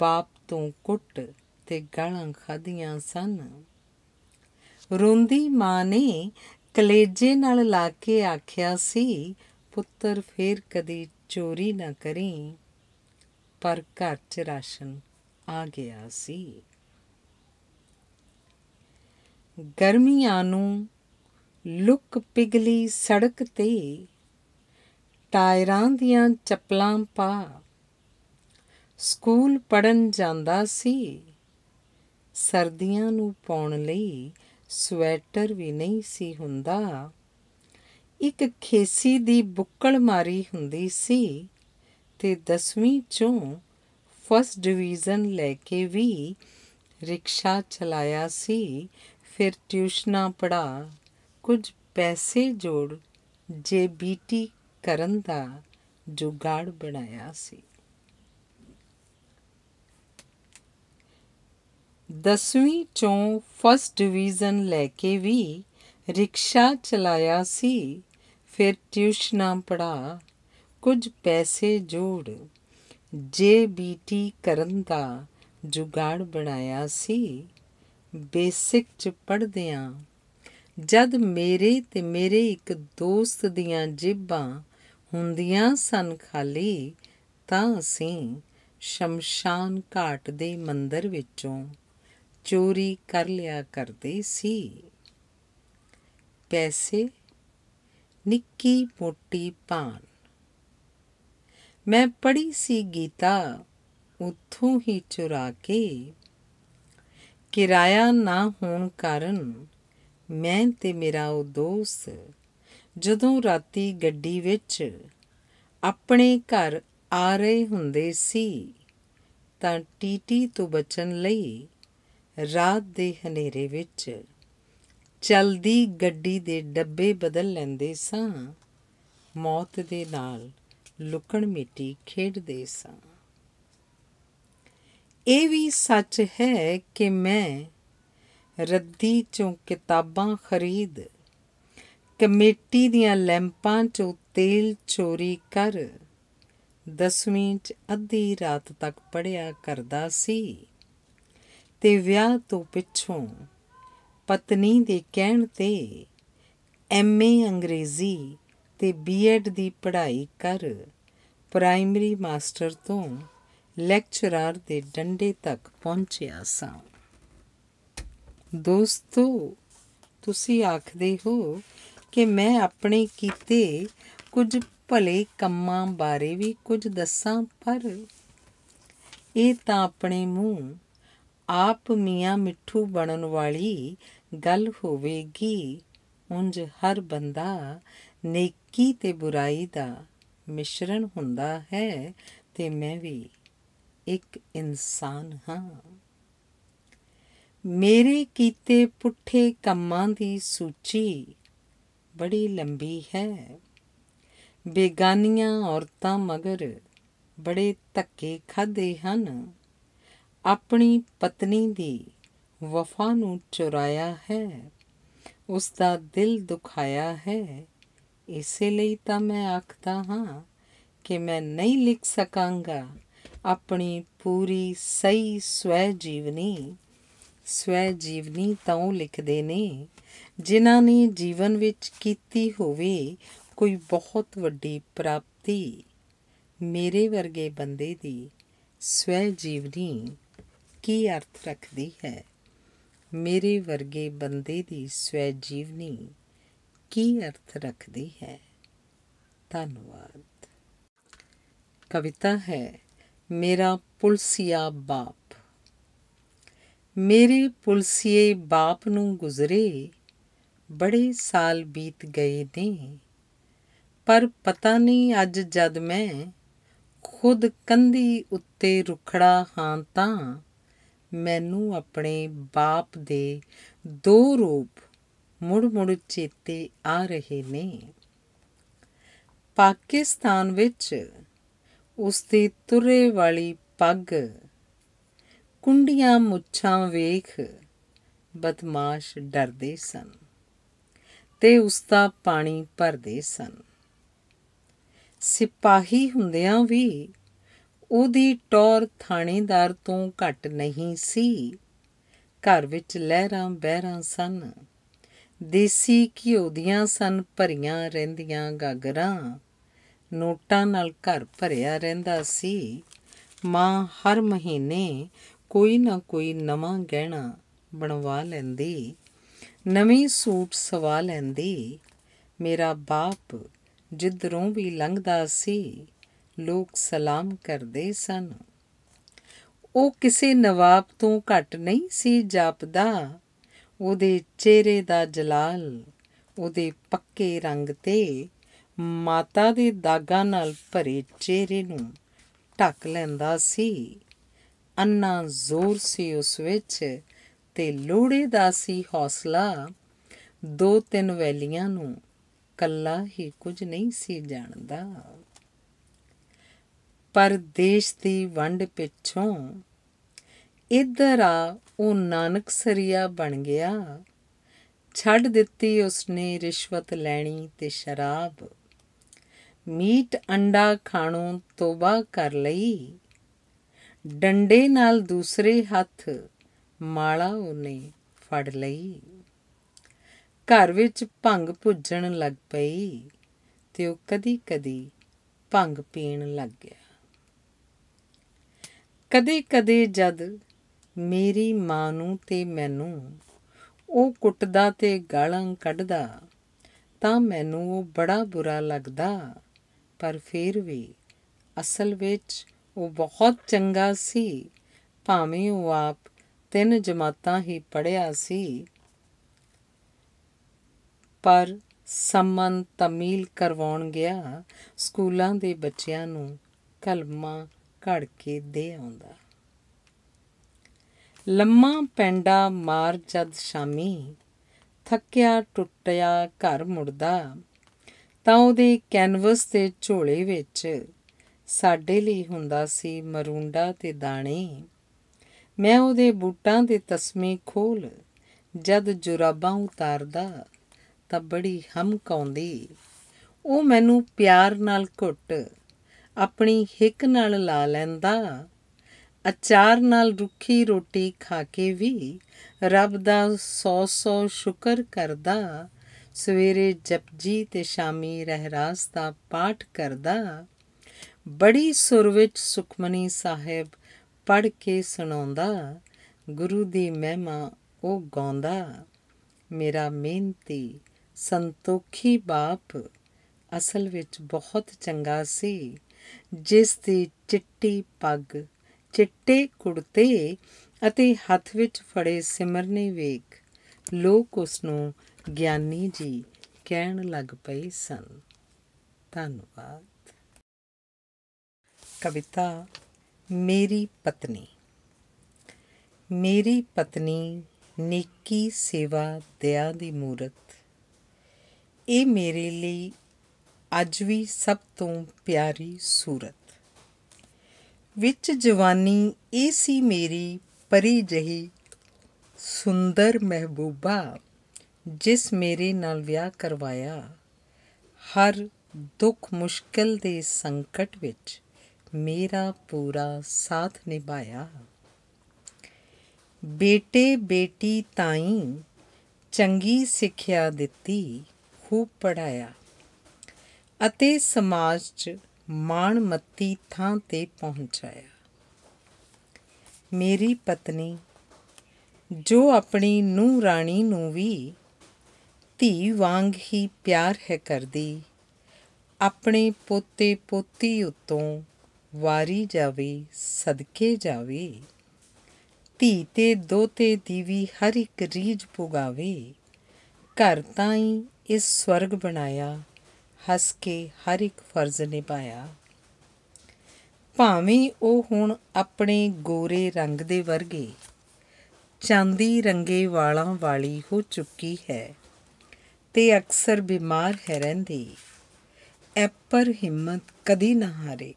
ਬਾਪ ਤੋਂ ਕੁੱਟ ਤੇ ਗਾਲਾਂ ਖਾਧੀਆਂ ਸਨ ਰੋਂਦੀ ਮਾਂ ਨੇ ਕਲੇਜੇ ਨਾਲ ਲਾ ਕੇ ਆਖਿਆ ਸੀ ਪੁੱਤਰ ਫੇਰ ਕਦੀ ਚੋਰੀ ਨਾ ਕਰੀ ਪਰ ਘਰ 'ਚ ਰਾਸ਼ਨ ਆ ਗਿਆ ਸੀ ਗਰਮੀਆਂ ਨੂੰ ਲੁੱਕ ਪਿਗਲੀ ਸੜਕ ਤੇ ਟਾਇਰਾਂ ਦੀਆਂ ਚੱਪਲਾਂ ਪਾ ਸਕੂਲ ਪੜਨ ਜਾਂਦਾ ਸੀ ਸਰਦੀਆਂ ਨੂੰ ਪਾਉਣ ਲਈ ਸਵੈਟਰ ਵੀ ਨਹੀਂ ਸੀ ਹੁੰਦਾ ਇੱਕ ਖੇਸੀ ਦੀ ਬੁੱਕਲ ਮਾਰੀ ਹੁੰਦੀ ਸੀ ਤੇ 10ਵੀਂ ਚੋਂ ਫਸਟ ਡਿਵੀਜ਼ਨ ਲੈ ਕੇ ਵੀ ਰਿਕਸ਼ਾ ਚਲਾਇਆ ਸੀ ਫਿਰ ਟਿਊਸ਼ਨਾਂ ਪੜਾ ਕੁਝ ਪੈਸੇ ਜੋੜ ਜੇਬੀਟੀ ਕਰਨ ਦਾ ਜੁਗਾੜ ਬਣਾਇਆ ਸੀ ਦਸਵੀਂ ਚੋਂ ਫਸਟ ਡਿਵੀਜ਼ਨ ਲੈ ਕੇ ਵੀ ਰਿਕਸ਼ਾ ਚਲਾਇਆ ਸੀ ਫਿਰ ਟਿਊਸ਼ਨਾਂ ਪੜਾ ਕੁਝ ਪੈਸੇ ਜੋੜ ਜੇਬੀਟੀ ਕਰਨ ਦਾ ਜੁਗਾੜ ਬਣਾਇਆ ਸੀ ਬੇਸਿਕ ਚ ਪੜਦਿਆਂ ਜਦ ਮੇਰੇ ਤੇ ਮੇਰੇ ਇੱਕ ਦੋਸਤ ਦੀਆਂ ਜੇਬਾਂ ਹੁੰਦੀਆਂ ਸਨ ਖਾਲੀ ਤਾਂ ਅਸੀਂ ਸ਼ਮਸ਼ਾਨ ਘਾਟ ਦੇ ਮੰਦਰ ਵਿੱਚੋਂ ਚੋਰੀ ਕਰ ਲਿਆ ਕਰਦੇ ਸੀ ਪੈਸੇ ਨਿੱਕੀ ਮੋਟੀ ਪਾਨ ਮੈਂ ਪੜੀ ਸੀ ਗੀਤਾ ਉੱਥੋਂ ਹੀ ਚੁਰਾ ਕੇ ਕਿਰਾਇਆ ਨਾ ਹੋਣ ਕਾਰਨ ਮੈਂ ਤੇ ਮੇਰਾ ਉਹ ਦੋਸਤ ਜਦੋਂ ਰਾਤੀ ਗੱਡੀ ਵਿੱਚ ਆਪਣੇ ਘਰ ਆ ਰਹੇ ਹੁੰਦੇ ਸੀ ਤਾਂ ਟੀਟੀ ਤੋਂ ਬਚਣ ਲਈ ਰਾਤ ਦੇ ਹਨੇਰੇ ਵਿੱਚ ਚਲਦੀ ਗੱਡੀ ਦੇ ਡੱਬੇ ਬਦਲ ਲੈਂਦੇ ਸਾਂ ਮੌਤ ਦੇ ਨਾਲ ਲੁਕਣ ਮਿੱਟੀ ਖੇਡਦੇ ਸਾਂ ਇਹ ਵੀ ਸੱਚ ਹੈ ਕਿ ਮੈਂ ਰੱਦੀ ਚੋਂ ਕਿਤਾਬਾਂ ਖਰੀਦ ਕਮੇਟੀ ਦੀਆਂ ਲੈਂਪਾਂ ਚੋਂ ਤੇਲ ਚੋਰੀ ਕਰ ਦਸਵੀਂ ਚ ਅੱਧੀ ਰਾਤ ਤੱਕ ਪੜਿਆ ਕਰਦਾ ਸੀ ਤੇ ਵਿਆਹ ਤੋਂ ਪਿੱਛੋਂ ਪਤਨੀ ਦੇ ਕਹਿਣ ਤੇ ਐਮਏ ਅੰਗਰੇਜ਼ੀ ਤੇ ਬੀਐਡ ਦੀ ਪੜ੍ਹਾਈ ਕਰ ਪ੍ਰਾਇਮਰੀ ਮਾਸਟਰ ਤੋਂ ਲੈਕਚਰਰ ਦੇ ਡੰਡੇ ਤੱਕ ਪਹੁੰਚਿਆ ਸਾਂ ਦੋਸਤੋ ਤੁਸੀਂ ਆਖਦੇ ਹੋ ਕਿ ਮੈਂ ਆਪਣੇ ਕੀਤੇ ਕੁਝ ਭਲੇ ਕੰਮਾਂ ਬਾਰੇ ਵੀ ਕੁਝ ਦੱਸਾਂ ਪਰ ਇਹ ਤਾਂ ਆਪਣੇ ਮੂੰਹ ਆਪ ਮੀਆਂ ਮਿੱਠੂ ਬਣਨ ਵਾਲੀ ਗੱਲ ਹੋਵੇਗੀ ਉੰਜ ਹਰ ਬੰਦਾ ਨੇਕੀ ਤੇ ਬੁਰਾਈ ਦਾ ਮਿਸ਼ਰਣ ਹੁੰਦਾ ਹੈ ਤੇ ਮੈਂ ਵੀ ਇੱਕ ਇਨਸਾਨ ਹਾਂ ਮੇਰੇ ਕੀਤੇ ਪੁੱਠੇ ਕੰਮਾਂ ਦੀ ਸੂਚੀ ਬੜੀ ਲੰਬੀ ਹੈ ਬੇਗਾਨੀਆਂ ਔਰਤਾਂ ਮਗਰ ਬੜੇ ਧੱਕੇ ਖਾਦੇ ਹਨ ਆਪਣੀ ਪਤਨੀ ਦੀ ਵਫਾ ਨੂੰ ਚੁਰਾਇਆ ਹੈ ਉਸ ਦਾ ਦਿਲ ਦੁਖਾਇਆ ਹੈ ਇਸੇ ਲਈ ਤਾਂ ਮੈਂ ਆਖਦਾ ਹਾਂ ਕਿ ਮੈਂ ਨਹੀਂ ਲਿਖ ਸਕਾਂਗਾ ਆਪਣੀ ਪੂਰੀ ਸਹੀ ਸਵੈ ਜੀਵਨੀ ਸਵੈ ਜੀਵਨੀ ਤਾਂ ਉਹ ਲਿਖਦੇ ਨੇ ਜਿਨ੍ਹਾਂ ਨੇ ਜੀਵਨ ਵਿੱਚ ਕੀਤੀ ਹੋਵੇ ਕੋਈ ਬਹੁਤ ਵੱਡੀ ਪ੍ਰਾਪਤੀ ਮੇਰੇ ਵਰਗੇ ਬੰਦੇ ਦੀ ਸਵੈ ਜੀਵਨੀ ਕੀ ਅਰਥ ਰੱਖਦੀ ਹੈ ਮੇਰੇ ਵਰਗੇ ਬੰਦੇ ਦੀ ਸਵੈ ਜੀਵਨੀ ਕੀ ਅਰਥ ਰੱਖਦੀ ਹੈ ਧੰਨਵਾਦ ਕਵਿਤਾ ਹੈ ਮੇਰਾ ਪੁਲਸੀਆ ਬਾਪ ਮੇਰੇ ਪੁਲਸੀਏ ਬਾਪ ਨੂੰ ਗੁਜ਼ਰੇ ਬੜੇ ਸਾਲ ਬੀਤ ਗਏ ਨੇ ਪਰ ਪਤਾ ਨਹੀਂ ਅੱਜ ਜਦ ਮੈਂ ਖੁਦ ਕੰਦੀ ਉੱਤੇ ਰੁਖੜਾ ਹਾਂ ਤਾਂ ਮੈਨੂੰ ਆਪਣੇ ਬਾਪ ਦੇ ਦੋ ਰੂਪ ਮੁੜ ਮੁੜ ਚੇਤੇ ਆ ਰਹੇ ਨੇ ਪਾਕਿਸਤਾਨ ਵਿੱਚ ਉਸ ਦੀ ਤੁਰੇ ਵਾਲੀ ਪੱਗ ਕੁੰਡੀਆਂ ਮੁੱਛਾਂ ਵੇਖ ਬਦਮਾਸ਼ ਡਰਦੇ ਸਨ ਤੇ ਉਸ ਦਾ ਪਾਣੀ ਭਰਦੇ ਸਨ ਸਿਪਾਹੀ ਹੁੰਦਿਆਂ ਵੀ ਉਹਦੀ ਟੌਰ ਥਾਣੇਦਾਰ ਤੋਂ ਘੱਟ ਨਹੀਂ ਸੀ ਘਰ ਵਿੱਚ ਲਹਿਰਾਂ ਬਹਿਰਾਂ ਸਨ ਦੇਸੀ ਘਿਓ ਦੀਆਂ ਸਨ ਭਰੀਆਂ ਰਹਿੰਦੀਆਂ ਗਾਗਰਾਂ ਨੋਟਾਂ ਨਾਲ ਘਰ ਭਰਿਆ ਰਹਿੰਦਾ ਸੀ ਮਾਂ ਹਰ ਮਹੀਨੇ ਕੋਈ ਨਾ ਕੋਈ ਨਵਾਂ ਗਹਿਣਾ ਬਣਵਾ ਲੈਂਦੀ ਨਵੀਂ ਸੂਟ ਸਵਾ ਲੈਂਦੀ ਮੇਰਾ ਬਾਪ ਜਿੱਧਰੋਂ ਵੀ ਲੰਘਦਾ ਸੀ ਲੋਕ ਸਲਾਮ ਕਰਦੇ ਸਨ ਉਹ ਕਿਸੇ ਨਵਾਬ ਤੋਂ ਘੱਟ ਨਹੀਂ ਸੀ ਜਾਪਦਾ ਉਹਦੇ ਚਿਹਰੇ ਦਾ ਜਲਾਲ ਉਹਦੇ ਪੱਕੇ ਰੰਗ ਤੇ ਮਾਤਾ ਦੇ ਦਾਗਾਂ ਨਾਲ ਭਰੇ ਚਿਹਰੇ ਨੂੰ ਟੱਕ ਲੈਂਦਾ ਸੀ ਅੰਨਾ ਜ਼ੋਰ ਸੀ ਉਸ ਵਿੱਚ ਤੇ ਲੋੜੇ ਦਾ ਸੀ ਹੌਸਲਾ ਦੋ ਤਿੰਨ ਵੈਲੀਆਂ ਨੂੰ ਕੱਲਾ ਹੀ ਕੁਝ ਨਹੀਂ ਸੀ ਜਾਣਦਾ ਪਰ ਦੇਸ਼ ਦੀ ਵੰਡ ਪਿੱਛੋਂ ਇੱਧਰ ਆ ਉਹ ਨਾਨਕ ਸਰੀਆ ਬਣ ਗਿਆ ਛੱਡ ਦਿੱਤੀ ਉਸਨੇ ਰਿਸ਼ਵਤ ਲੈਣੀ ਤੇ ਸ਼ਰਾਬ ਮੀਟ ਅੰਡਾ ਖਾਣੋਂ ਤੋਬਾ ਕਰ ਲਈ ਡੰਡੇ ਨਾਲ ਦੂਸਰੇ ਹੱਥ ਮਾਲਾ ਉਹਨੇ ਫੜ ਲਈ ਘਰ ਵਿੱਚ ਭੰਗ ਭੁੱਜਣ ਲੱਗ ਪਈ ਤੇ ਉਹ ਕਦੀ-ਕਦੀ ਭੰਗ ਪੀਣ ਲੱਗ ਗਿਆ ਕਦੇ-ਕਦੇ ਜਦ ਮੇਰੀ ਮਾਂ ਨੂੰ ਤੇ ਮੈਨੂੰ ਉਹ ਕੁੱਟਦਾ ਤੇ ਗਾਲਾਂ ਕੱਢਦਾ ਤਾਂ ਮੈਨੂੰ ਉਹ ਬੜਾ ਬੁਰਾ ਲੱਗਦਾ ਪਰ ਫਿਰ ਵੀ ਅਸਲ ਵਿੱਚ ਉਹ ਬਹੁਤ ਚੰਗਾ ਸੀ ਭਾਵੇਂ ਉਹ ਆਪ ਤਿੰਨ ਜਮਾਤਾਂ ਹੀ ਪੜਿਆ ਸੀ ਪਰ ਸਮਨ ਤਮੀਲ ਕਰਵਾਉਣ ਗਿਆ ਸਕੂਲਾਂ ਦੇ ਬੱਚਿਆਂ ਨੂੰ ਕਲਮਾ ਘੜ ਕੇ ਦੇ ਆਉਂਦਾ ਲੰਮਾ ਪੈਂਡਾ ਮਾਰ ਜਦ ਸ਼ਾਮੀ ਥੱਕਿਆ ਟੁੱਟਿਆ ਘਰ ਮੁੜਦਾ ਤਾਂ ਉਹਦੇ ਕੈਨਵਸ ਤੇ ਝੋਲੇ ਵਿੱਚ ਸਾਡੇ ਲਈ ਹੁੰਦਾ ਸੀ ਮਰੂੰਡਾ ਤੇ ਦਾਣੇ ਮੈਂ ਉਹਦੇ ਬੂਟਾਂ ਦੇ ਤਸਮੇ ਖੋਲ ਜਦ ਜੁਰਾਬਾਂ ਉਤਾਰਦਾ ਤਾਂ ਬੜੀ ਹਮਕ ਆਉਂਦੀ ਉਹ ਮੈਨੂੰ ਪਿਆਰ ਨਾਲ ਘੁੱਟ ਆਪਣੀ ਹਿੱਕ ਨਾਲ ਲਾ ਲੈਂਦਾ ਅਚਾਰ ਨਾਲ ਰੁੱਖੀ ਰੋਟੀ ਖਾ ਕੇ ਵੀ ਰੱਬ ਦਾ 100-100 ਸ਼ੁਕਰ ਕਰਦਾ ਸਵੇਰੇ ਜਪਜੀ ਤੇ ਸ਼ਾਮੀ ਰਹਿਰਾਸ ਦਾ ਪਾਠ ਕਰਦਾ ਬੜੀ ਸੁਰ ਵਿੱਚ ਸੁਖਮਨੀ ਸਾਹਿਬ ਪੜ ਕੇ ਸੁਣਾਉਂਦਾ ਗੁਰੂ ਦੀ ਮਹਿਮਾ ਉਹ ਗਾਉਂਦਾ ਮੇਰਾ ਮਿਹਨਤੀ ਸੰਤੋਖੀ ਬਾਪ ਅਸਲ ਵਿੱਚ ਬਹੁਤ ਚੰਗਾ ਸੀ ਜਿਸ ਦੀ ਚਿੱਟੀ ਪੱਗ ਚਿੱਟੇ ਕੁੜਤੇ ਅਤੇ ਹੱਥ ਵਿੱਚ ਫੜੇ ਸਿਮਰਨੀ ਵੇਖ ਲੋਕ ਉਸ ਨੂੰ ਗਿਆਨੀ ਜੀ ਕਹਿਣ ਲੱਗ ਪਏ ਸਨ ਧੰਨਵਾਦ ਕਵਿਤਾ ਮੇਰੀ ਪਤਨੀ ਮੇਰੀ ਪਤਨੀ ਨੇਕੀ ਸੇਵਾ ਦਇਆ ਦੀ ਮੂਰਤ ਇਹ ਮੇਰੇ ਲਈ ਅੱਜ ਵੀ ਸਭ ਤੋਂ ਪਿਆਰੀ ਸੂਰਤ ਵਿੱਚ ਜਵਾਨੀ ਏ ਸੀ ਮੇਰੀ ਪਰੀ ਜਹੀ ਸੁੰਦਰ ਮਹਿਬੂਬਾ ਜਿਸ ਮੇਰੇ ਨਾਲ ਵਿਆਹ ਕਰਵਾਇਆ ਹਰ ਦੁੱਖ ਮੁਸ਼ਕਲ ਦੇ ਸੰਕਟ ਵਿੱਚ ਮੇਰਾ ਪੂਰਾ ਸਾਥ ਨਿਭਾਇਆ ਬੇਟੇ ਬੇਟੀ ਤਾਈ ਚੰਗੀ ਸਿੱਖਿਆ ਦਿੱਤੀ ਖੂਬ ਪੜਾਇਆ ਅਤੇ ਸਮਾਜ 'ਚ ਮੱਤੀ ਥਾਂ ਤੇ ਪਹੁੰਚਾਇਆ ਮੇਰੀ ਪਤਨੀ ਜੋ ਆਪਣੀ ਨੂੰ ਰਾਣੀ ਨੂੰ ਵੀ ਧੀ ਵਾਂਗ ਹੀ ਪਿਆਰ ਹੈ ਕਰਦੀ ਆਪਣੇ ਪੋਤੇ ਪੋਤੀ ਉਤੋਂ ਵਾਰੀ ਜਾਵੇ ਸਦਕੇ ਜਾਵੇ ਧੀ ਤੇ ਦੋਤੇ ਦੀ ਵੀ ਹਰ ਇੱਕ ਰੀਝ ਪੁਗਾਵੇ ਘਰ ਤਾਂ ਹੀ ਇਸ ਸਵਰਗ ਬਣਾਇਆ ਹੱਸ ਕੇ ਹਰ ਇੱਕ ਫਰਜ਼ ਨਿਭਾਇਆ ਭਾਵੇਂ ਉਹ ਹੁਣ ਆਪਣੇ ਗੋਰੇ ਰੰਗ ਦੇ ਵਰਗੇ ਚਾਂਦੀ ਰੰਗੇ ਵਾਲਾਂ ਵਾਲੀ ਹੋ ਚੁੱਕੀ ਹੈ ਤੇ ਅਕਸਰ ਬਿਮਾਰ ਹੈ ਰਹਿੰਦੀ ਐ ਪਰ ਹਿੰਮਤ ਕਦੀ ਨਾ ਹਾਰੇ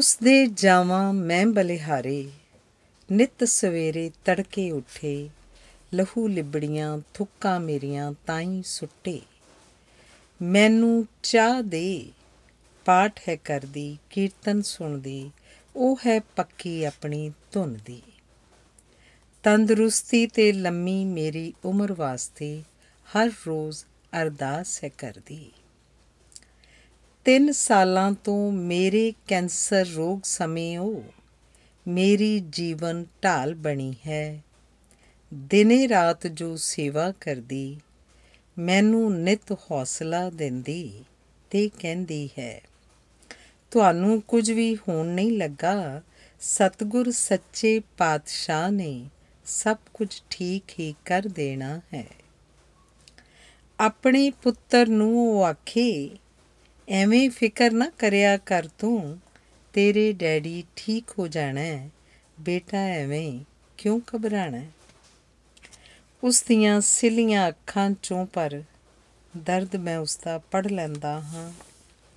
ਉਸ ਦੇ ਜਾਵਾਂ ਮੈਂ ਬਲਿਹਾਰੇ ਨਿਤ ਸਵੇਰੇ ਤੜਕੇ ਉੱਠੇ ਲਹੂ ਲਿਬੜੀਆਂ ਥੁੱਕਾਂ ਮੇਰੀਆਂ ਤਾਈ ਸੁੱਟੇ ਮੈਨੂੰ ਚਾਹ ਦੇ ਪਾਠ ਹੈ ਕਰਦੀ ਕੀਰਤਨ ਸੁਣਦੀ ਉਹ ਹੈ ਪੱਕੀ ਆਪਣੀ ਧੁਨ ਦੀ ਤੰਦਰੁਸਤੀ ਤੇ ਲੰਮੀ ਮੇਰੀ ਉਮਰ ਵਾਸਤੇ ਹਰ ਰੋਜ਼ ਅਰਦਾਸ ਹੈ ਕਰਦੀ 3 ਸਾਲਾਂ ਤੋਂ ਮੇਰੇ ਕੈਂਸਰ ਰੋਗ ਸਮੇਂ ਉਹ ਮੇਰੀ ਜੀਵਨ ਢਾਲ ਬਣੀ ਹੈ ਦਿਨੇ ਰਾਤ ਜੋ ਸੇਵਾ ਕਰਦੀ ਮੈਨੂੰ ਨਿਤ ਹੌਸਲਾ ਦਿੰਦੀ ਤੇ ਕਹਿੰਦੀ ਹੈ ਤੁਹਾਨੂੰ ਕੁਝ ਵੀ ਹੋਣ ਨਹੀਂ ਲੱਗਾ ਸਤਗੁਰ ਸੱਚੇ ਪਾਤਸ਼ਾਹ ਨੇ ਸਭ ਕੁਝ ਠੀਕ ਹੀ ਕਰ ਦੇਣਾ ਹੈ ਆਪਣੇ ਪੁੱਤਰ ਨੂੰ ਉਹ ਆਖੇ ਐਵੇਂ ਫਿਕਰ ਨਾ ਕਰਿਆ ਕਰ ਤੂੰ ਤੇਰੇ ਡੈਡੀ ਠੀਕ ਹੋ ਜਾਣਾ ਹੈ ਬੇਟਾ ਐਵੇਂ ਕਿਉਂ ਘਬਰਾਣਾ ਹੈ ਉਸ ਦੀਆਂ ਸਿਲੀਆਂ ਅੱਖਾਂ ਚੋਂ ਪਰ ਦਰਦ ਮੈਂ ਉਸ ਦਾ ਪੜ ਲੈਂਦਾ ਹਾਂ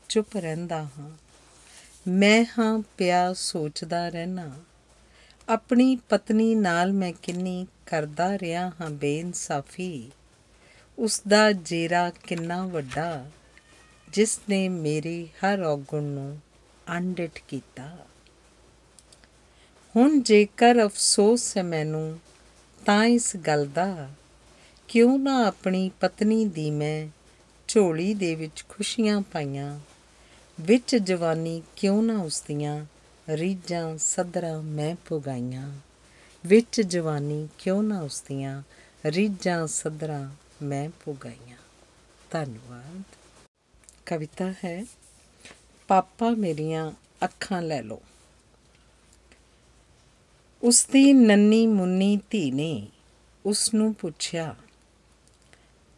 ਚੁੱਪ ਰਹਿੰਦਾ ਹਾਂ ਮੈਂ ਹਾਂ ਪਿਆ ਸੋਚਦਾ ਰਹਿਣਾ ਆਪਣੀ ਪਤਨੀ ਨਾਲ ਮੈਂ ਕਿੰਨੀ ਕਰਦਾ ਰਿਹਾ ਹਾਂ ਬੇਇਨਸਾਫੀ ਉਸ ਦਾ ਜੇਰਾ ਕਿੰਨਾ ਵੱਡਾ ਜਿਸ ਨੇ ਮੇਰੇ ਹਰ ਔਗਣ ਨੂੰ ਅਨਡਿਟ ਕੀਤਾ ਹੁਣ ਜੇਕਰ ਅਫਸੋਸ ਹੈ ਮੈਨੂੰ ਤਾਂ ਇਸ ਗੱਲ ਦਾ ਕਿਉਂ ਨਾ ਆਪਣੀ ਪਤਨੀ ਦੀ ਮੈਂ ਝੋਲੀ ਦੇ ਵਿੱਚ ਖੁਸ਼ੀਆਂ ਪਾਈਆਂ ਵਿੱਚ ਜਵਾਨੀ ਕਿਉਂ ਨਾ ਉਸ ਦੀਆਂ ਰੀਝਾਂ ਸਦਰਾਂ ਮੈਂ ਪੁਗਾਈਆਂ ਵਿੱਚ ਜਵਾਨੀ ਕਿਉਂ ਨਾ ਉਸ ਦੀਆਂ ਰੀਝਾਂ ਸਦਰਾਂ ਮੈਂ ਪੁਗਾਈਆਂ ਧੰਨਵਾਦ ਕਵਿਤਾ ਹੈ ਪਾਪਾ ਮੇਰੀਆਂ ਅੱਖਾਂ ਲੈ ਲੋ ਉਸ ਦੀ ਨੰਨੀ ਮੁੰਨੀ ਧੀ ਨੇ ਉਸ ਨੂੰ ਪੁੱਛਿਆ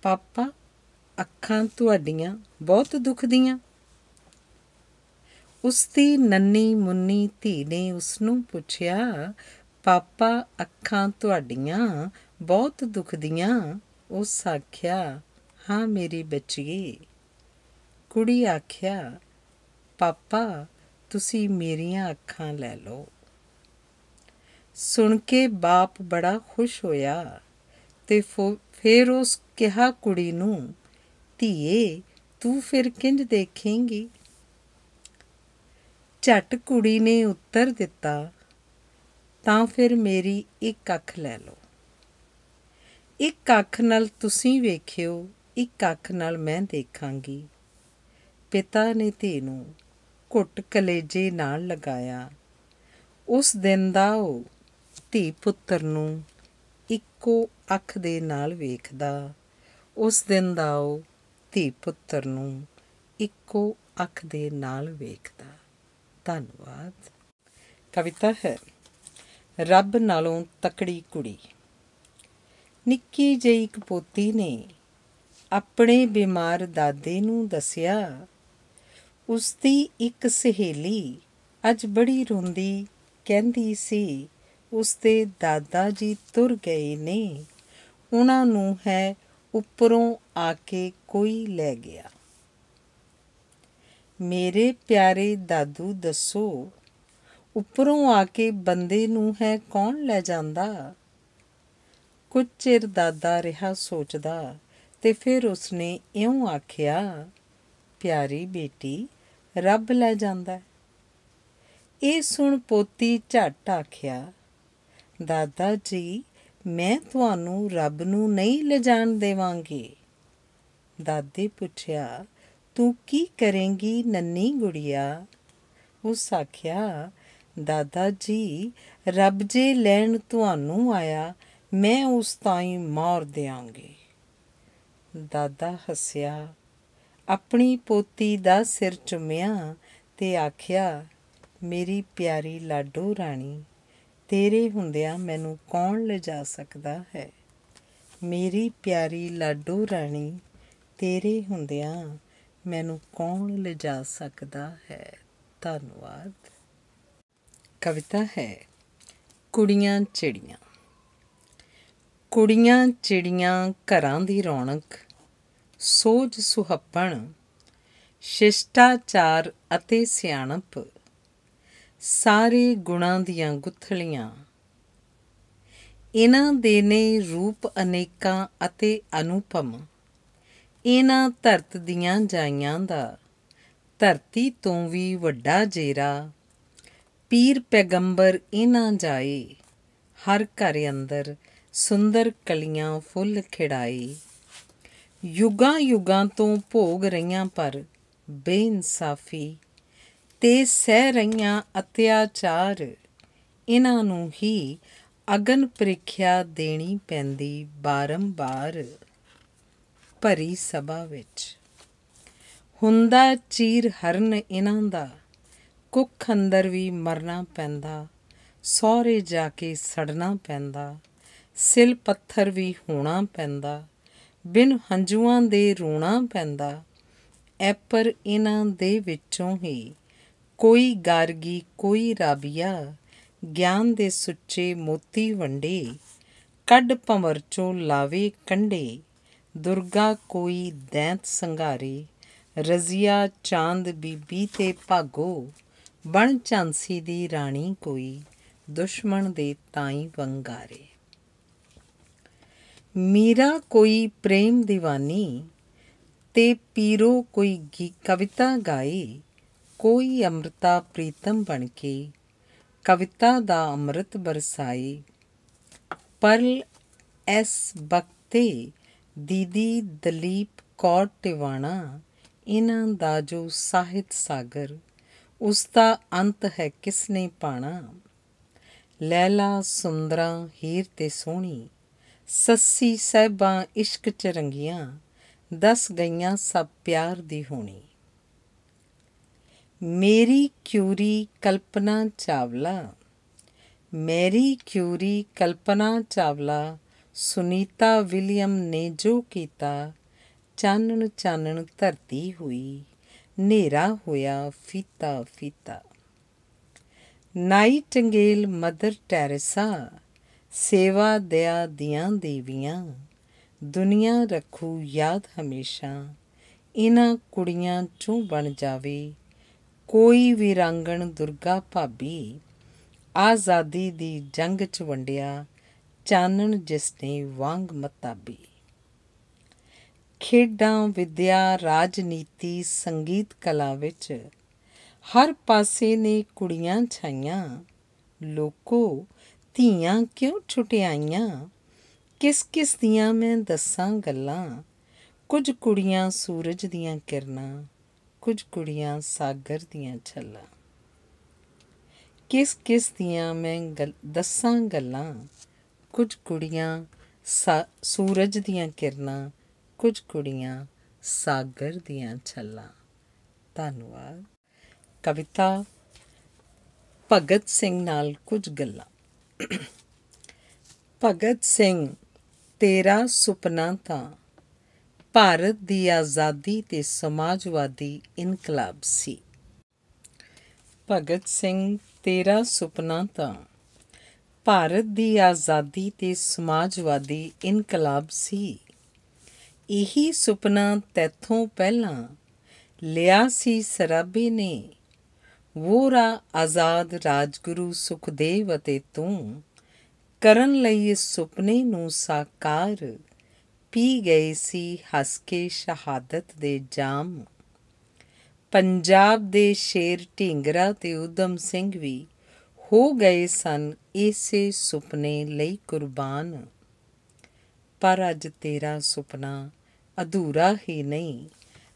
ਪਾਪਾ ਅੱਖਾਂ ਤੁਹਾਡੀਆਂ ਬਹੁਤ ਦੁਖਦੀਆਂ ਉਸ ਦੀ ਨੰਨੀ ਮੁੰਨੀ ਧੀ ਨੇ ਉਸ ਨੂੰ ਪੁੱਛਿਆ ਪਾਪਾ ਅੱਖਾਂ ਤੁਹਾਡੀਆਂ ਬਹੁਤ ਦੁਖਦੀਆਂ ਉਸ ਆਖਿਆ ਹਾਂ ਮੇਰੀ ਬੱਚੀ ਕੁੜੀ ਆਖਿਆ ਪਾਪਾ ਤੁਸੀਂ ਮੇਰੀਆਂ ਅੱਖਾਂ ਲੈ ਲਓ ਸੁਣ ਕੇ ਬਾਪ ਬੜਾ ਖੁਸ਼ ਹੋਇਆ ਤੇ ਫਿਰ ਉਸ ਕਿਹਾ ਕੁੜੀ ਨੂੰ ਧੀਏ ਤੂੰ ਫਿਰ ਕਿੰਜ ਦੇਖੇਂਗੀ ਝਟ ਕੁੜੀ ਨੇ ਉੱਤਰ ਦਿੱਤਾ ਤਾਂ ਫਿਰ ਮੇਰੀ ਇੱਕ ਅੱਖ ਲੈ ਲਓ ਇੱਕ ਅੱਖ ਨਾਲ ਤੁਸੀਂ ਵੇਖਿਓ ਇੱਕ ਅੱਖ ਨਾਲ ਮੈਂ ਦੇਖਾਂਗੀ ਪਿਤਾ ਨੇ ਧੀ ਨੂੰ ਘੁੱਟ ਕਲੇਜੇ ਨਾਲ ਲਗਾਇਆ ਉਸ ਦਿਨ ਦਾ ਉਹ ਧੀ ਪੁੱਤਰ ਨੂੰ ਇੱਕੋ ਅੱਖ ਦੇ ਨਾਲ ਵੇਖਦਾ ਉਸ ਦਿਨ ਦਾ ਉਹ ਧੀ ਪੁੱਤਰ ਨੂੰ ਇੱਕੋ ਅੱਖ ਦੇ ਨਾਲ ਵੇਖਦਾ ਧੰਨਵਾਦ ਕਵਿਤਾ ਹੈ ਰੱਬ ਨਾਲੋਂ ਤਕੜੀ ਕੁੜੀ ਨਿੱਕੀ ਜਿਹੀ ਇੱਕ ਪੋਤੀ ਨੇ ਆਪਣੇ ਬਿਮਾਰ ਦਾਦੇ ਨੂੰ ਦੱਸਿਆ ਉਸ ਦੀ ਇੱਕ ਸਹੇਲੀ ਅੱਜ ਬੜੀ ਰੋਂਦੀ ਕਹਿੰਦੀ ਸੀ ਉਸਦੇ ਦਾਦਾ ਜੀ ਤੁਰ ਗਏ ਨੇ ਉਹਨਾਂ ਨੂੰ ਹੈ ਉੱਪਰੋਂ ਆ ਕੇ ਕੋਈ ਲੈ ਗਿਆ ਮੇਰੇ ਪਿਆਰੇ ਦਾਦੂ ਦੱਸੋ ਉੱਪਰੋਂ ਆ ਕੇ ਬੰਦੇ ਨੂੰ ਹੈ ਕੌਣ ਲੈ ਜਾਂਦਾ ਕੁਝ ਚਿਰ ਦਾਦਾ ਰਿਹਾ ਸੋਚਦਾ ਤੇ ਫਿਰ ਉਸਨੇ ਇਉਂ ਆਖਿਆ ਪਿਆਰੀ ਬੇਟੀ ਰੱਬ ਲੈ ਜਾਂਦਾ ਇਹ ਸੁਣ ਪੋਤੀ ਝਟ ਆਖਿਆ ਦਾਦਾ ਜੀ ਮੈਂ ਤੁਹਾਨੂੰ ਰੱਬ ਨੂੰ ਨਹੀਂ ਲਿਜਾਣ ਦੇਵਾਂਗੀ ਦਾਦੇ ਪੁੱਛਿਆ ਤੂੰ ਕੀ ਕਰੇਂਗੀ ਨੰਨੀ ਗੁੜੀਆ ਉਸ ਆਖਿਆ ਦਾਦਾ ਜੀ ਰੱਬ ਜੇ ਲੈਣ ਤੁਹਾਨੂੰ ਆਇਆ ਮੈਂ ਉਸ ਤਾਈ ਮਾਰ ਦੇਵਾਂਗੀ ਦਾਦਾ ਹੱਸਿਆ ਆਪਣੀ ਪੋਤੀ ਦਾ ਸਿਰ ਚੁੰਮਿਆ ਤੇ ਆਖਿਆ ਮੇਰੀ ਪਿਆਰੀ ਲਾਡੋ ਰਾਣੀ ਤੇਰੇ ਹੁੰਦਿਆਂ ਮੈਨੂੰ ਕੌਣ ਲਿਜਾ ਸਕਦਾ ਹੈ ਮੇਰੀ ਪਿਆਰੀ ਲਾਡੋ ਰਾਣੀ ਤੇਰੇ ਹੁੰਦਿਆਂ ਮੈਨੂੰ ਕੌਣ ਲਿਜਾ ਸਕਦਾ ਹੈ ਧੰਨਵਾਦ ਕਵਿਤਾ ਹੈ ਕੁੜੀਆਂ ਚਿੜੀਆਂ ਕੁੜੀਆਂ ਚਿੜੀਆਂ ਘਰਾਂ ਦੀ ਰੌਣਕ ਸੋਜ ਸੁਹੱਪਣ ਸ਼ਿਸ਼ਟਾਚਾਰ ਅਤੇ ਸਿਆਣਪ ਸਾਰੇ ਗੁਣਾਂ ਦੀਆਂ ਗੁੱਥਲੀਆਂ ਇਹਨਾਂ ਦੇ ਨੇ ਰੂਪ ਅਨੇਕਾਂ ਅਤੇ ਅਨੁਪਮ ਇਹਨਾਂ ਧਰਤ ਦੀਆਂ ਜਾਈਆਂ ਦਾ ਧਰਤੀ ਤੋਂ ਵੀ ਵੱਡਾ ਜੇਰਾ ਪੀਰ ਪੈਗੰਬਰ ਇਹਨਾਂ ਜਾਏ ਹਰ ਘਰ ਅੰਦਰ ਸੁੰਦਰ ਕਲੀਆਂ ਫੁੱਲ ਖਿੜਾਏ ਯੁਗਾਂ ਯੁਗਾਂ ਤੋਂ ਭੋਗ ਰਹੀਆਂ ਪਰ ਬੇਇਨਸਾਫੀ ਤੇ ਸਹਿ ਰਹੀਆਂ ਅਤਿਆਚਾਰ ਇਹਨਾਂ ਨੂੰ ਹੀ ਅਗਨ ਪ੍ਰੀਖਿਆ ਦੇਣੀ ਪੈਂਦੀ ਬਾਰੰਬਾਰ ਭਰੀ ਸਭਾ ਵਿੱਚ ਹੁੰਦਾ ਚੀਰ ਹਰਨ ਇਹਨਾਂ ਦਾ ਕੁੱਖ ਅੰਦਰ ਵੀ ਮਰਨਾ ਪੈਂਦਾ ਸਹਰੇ ਜਾ ਕੇ ਸੜਨਾ ਪੈਂਦਾ ਸਿਲ ਪੱਥਰ ਵੀ ਹੋਣਾ ਪੈਂਦਾ ਬਿਨ ਹੰਝੂਆਂ ਦੇ ਰੋਣਾ ਪੈਂਦਾ ਐ ਪਰ ਇਹਨਾਂ ਦੇ ਵਿੱਚੋਂ ਹੀ ਕੋਈ ਗਾਰਗੀ ਕੋਈ ਰਾਬੀਆ ਗਿਆਨ ਦੇ ਸੁੱਚੇ ਮੋਤੀ ਵੰਡੇ ਕੱਢ ਪਮਰ ਚੋਂ ਲਾਵੇ ਕੰਡੇ ਦੁਰਗਾ ਕੋਈ ਦੈਂਤ ਸੰਘਾਰੇ ਰਜ਼ੀਆ ਚਾਂਦ ਬੀਬੀ ਤੇ ਭਾਗੋ ਬਣ ਚਾਂਸੀ ਦੀ ਰਾਣੀ ਕੋਈ ਦੁਸ਼ਮਣ ਦੇ ਤਾਈ ਵੰਗਾਰੇ ਮੀਰਾ ਕੋਈ ਪ੍ਰੇਮ دیਵਾਨੀ ਤੇ ਪੀਰੋ ਕੋਈ ਕਵਿਤਾ ਗਾਏ ਕੋਈ ਅੰਮ੍ਰਿਤਾ ਪ੍ਰੀਤਮ ਬਣ ਕੇ ਕਵਿਤਾ ਦਾ ਅੰਮ੍ਰਿਤ ਬਰਸਾਈ ਪਰਲ ਐਸ ਬਖਤੇ ਦੀਦੀ ਦਲੀਪ ਕੌਰ ਟਿਵਾਣਾ ਇਹਨਾਂ ਦਾ ਜੋ ਸਾਹਿਤ ਸਾਗਰ ਉਸ ਦਾ ਅੰਤ ਹੈ ਕਿਸ ਨੇ ਪਾਣਾ ਲੈਲਾ ਸੁੰਦਰਾ ਹੀਰ ਤੇ ਸੋਹਣੀ ਸੱਸੀ ਸਹਿਬਾਂ ਇਸ਼ਕ ਚ ਰੰਗੀਆਂ ਦਸ ਗਈਆਂ ਸਭ ਪਿਆਰ ਦੀ ਹੋਣੀ ਮੇਰੀ Curie Kalpana Chawla Marie Curie Kalpana Chawla Sunita William ਨੇ ਜੋ ਕੀਤਾ ਚਾਨਣ ਚਾਨਣ ਧਰਤੀ ਹੋਈ ਹਨੇਰਾ ਹੋਇਆ ਫੀਤਾ ਫੀਤਾ ਨਾਈਟਿੰਗੇਲ ਮਦਰ ਟੈਰੇਸਾ ਸੇਵਾ ਦਿਆ ਦੀਆਂ ਦੇਵੀਆਂ ਦੁਨੀਆ ਰੱਖੂ ਯਾਦ ਹਮੇਸ਼ਾ ਇਹਨਾਂ ਕੁੜੀਆਂ ਚੋਂ ਬਣ ਜਾਵੇ ਕੋਈ ਰਾਂਗਣ ਦੁਰਗਾ ਭਾਬੀ ਆਜ਼ਾਦੀ ਦੀ ਜੰਗ ਚ ਵੰਡਿਆ ਚਾਨਣ ਜਿਸ ਨੇ ਵਾਂਗ ਮਤਾਬੀ ਖੇਡਾਂ ਵਿਦਿਆ ਰਾਜਨੀਤੀ ਸੰਗੀਤ ਕਲਾ ਵਿੱਚ ਹਰ ਪਾਸੇ ਨੇ ਕੁੜੀਆਂ ਛਾਈਆਂ ਲੋਕੋ ਧੀਆਂ ਕਿਉਂ ਛੁਟਿਆਈਆਂ ਕਿਸ ਕਿਸ ਦੀਆਂ ਮੈਂ ਦੱਸਾਂ ਗੱਲਾਂ ਕੁਝ ਕੁੜੀਆਂ ਸੂਰਜ ਦੀਆਂ ਕਿਰਨਾਂ ਕੁਝ ਕੁੜੀਆਂ ਸਾਗਰ ਦੀਆਂ ਛੱਲਾਂ ਕਿਸ ਕਿਸ ਦੀਆਂ ਮੈਂ ਦੱਸਾਂ ਗੱਲਾਂ ਕੁਝ ਕੁੜੀਆਂ ਸੂਰਜ ਦੀਆਂ ਕਿਰਨਾਂ ਕੁਝ ਕੁੜੀਆਂ ਸਾਗਰ ਦੀਆਂ ਛੱਲਾਂ ਧੰਨਵਾਦ ਕਵਿਤਾ ਭਗਤ ਸਿੰਘ ਨਾਲ ਕੁਝ ਗੱਲਾਂ ਭਗਤ ਸਿੰਘ ਤੇਰਾ ਸੁਪਨਾ ਤਾਂ ਭਾਰਤ ਦੀ ਆਜ਼ਾਦੀ ਤੇ ਸਮਾਜਵਾਦੀ ਇਨਕਲਾਬ ਸੀ ਭਗਤ ਸਿੰਘ ਤੇਰਾ ਸੁਪਨਾ ਤਾਂ ਭਾਰਤ ਦੀ ਆਜ਼ਾਦੀ ਤੇ ਸਮਾਜਵਾਦੀ ਇਨਕਲਾਬ ਸੀ ਇਹੀ ਸੁਪਨਾ ਤੈਥੋਂ ਪਹਿਲਾਂ ਲਿਆ ਸੀ ਸਰਾਬੀ ਨੇ ਵੋਰਾ ਆਜ਼ਾਦ ਰਾਜਗੁਰੂ ਸੁਖਦੇਵ ਅਤੇ ਤੂੰ ਕਰਨ ਲਈ ਇਸ ਸੁਪਨੇ ਨੂੰ ਸਾਕਾਰ ਪੀ ਗਏ ਸੀ ਹੱਸ ਕੇ ਸ਼ਹਾਦਤ ਦੇ ਜਾਮ ਪੰਜਾਬ ਦੇ ਸ਼ੇਰ ਢਿੰਗਰਾ ਤੇ ਉਦਮ ਸਿੰਘ ਵੀ ਹੋ ਗਏ ਸਨ ਇਸੇ ਸੁਪਨੇ ਲਈ ਕੁਰਬਾਨ ਪਰ ਅੱਜ ਤੇਰਾ ਸੁਪਨਾ ਅਧੂਰਾ ਹੀ ਨਹੀਂ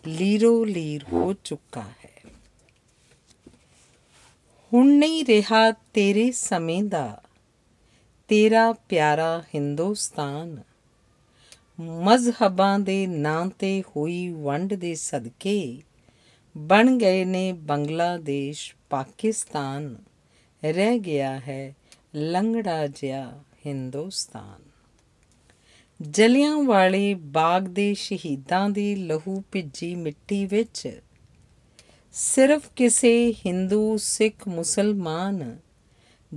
ਲੀਰੋ ਲੀਰ ਹੋ ਚੁੱਕਾ ਹੈ ਹੁਣ ਨਹੀਂ ਰਿਹਾ ਤੇਰੇ ਸਮੇਂ ਦਾ ਤੇਰਾ ਪਿਆਰਾ ਹਿੰਦੁਸਤਾਨ ਮਜ਼ਹਬਾਂ ਦੇ ਨਾਂ ਤੇ ਹੋਈ ਵੰਡ ਦੇ ਸਦਕੇ ਬਣ ਗਏ ਨੇ ਬੰਗਲਾਦੇਸ਼ ਪਾਕਿਸਤਾਨ ਰਹਿ ਗਿਆ ਹੈ ਲੰਗੜਾ ਜਿਹਾ ਹਿੰਦੁਸਤਾਨ ਜਲਿਆਂ ਵਾਲੇ ਬਾਗ ਦੇ ਸ਼ਹੀਦਾਂ ਦੀ ਲਹੂ ਭਿੱਜੀ ਮਿੱਟੀ ਵਿੱਚ ਸਿਰਫ ਕਿਸੇ Hindu Sikh ਮੁਸਲਮਾਨ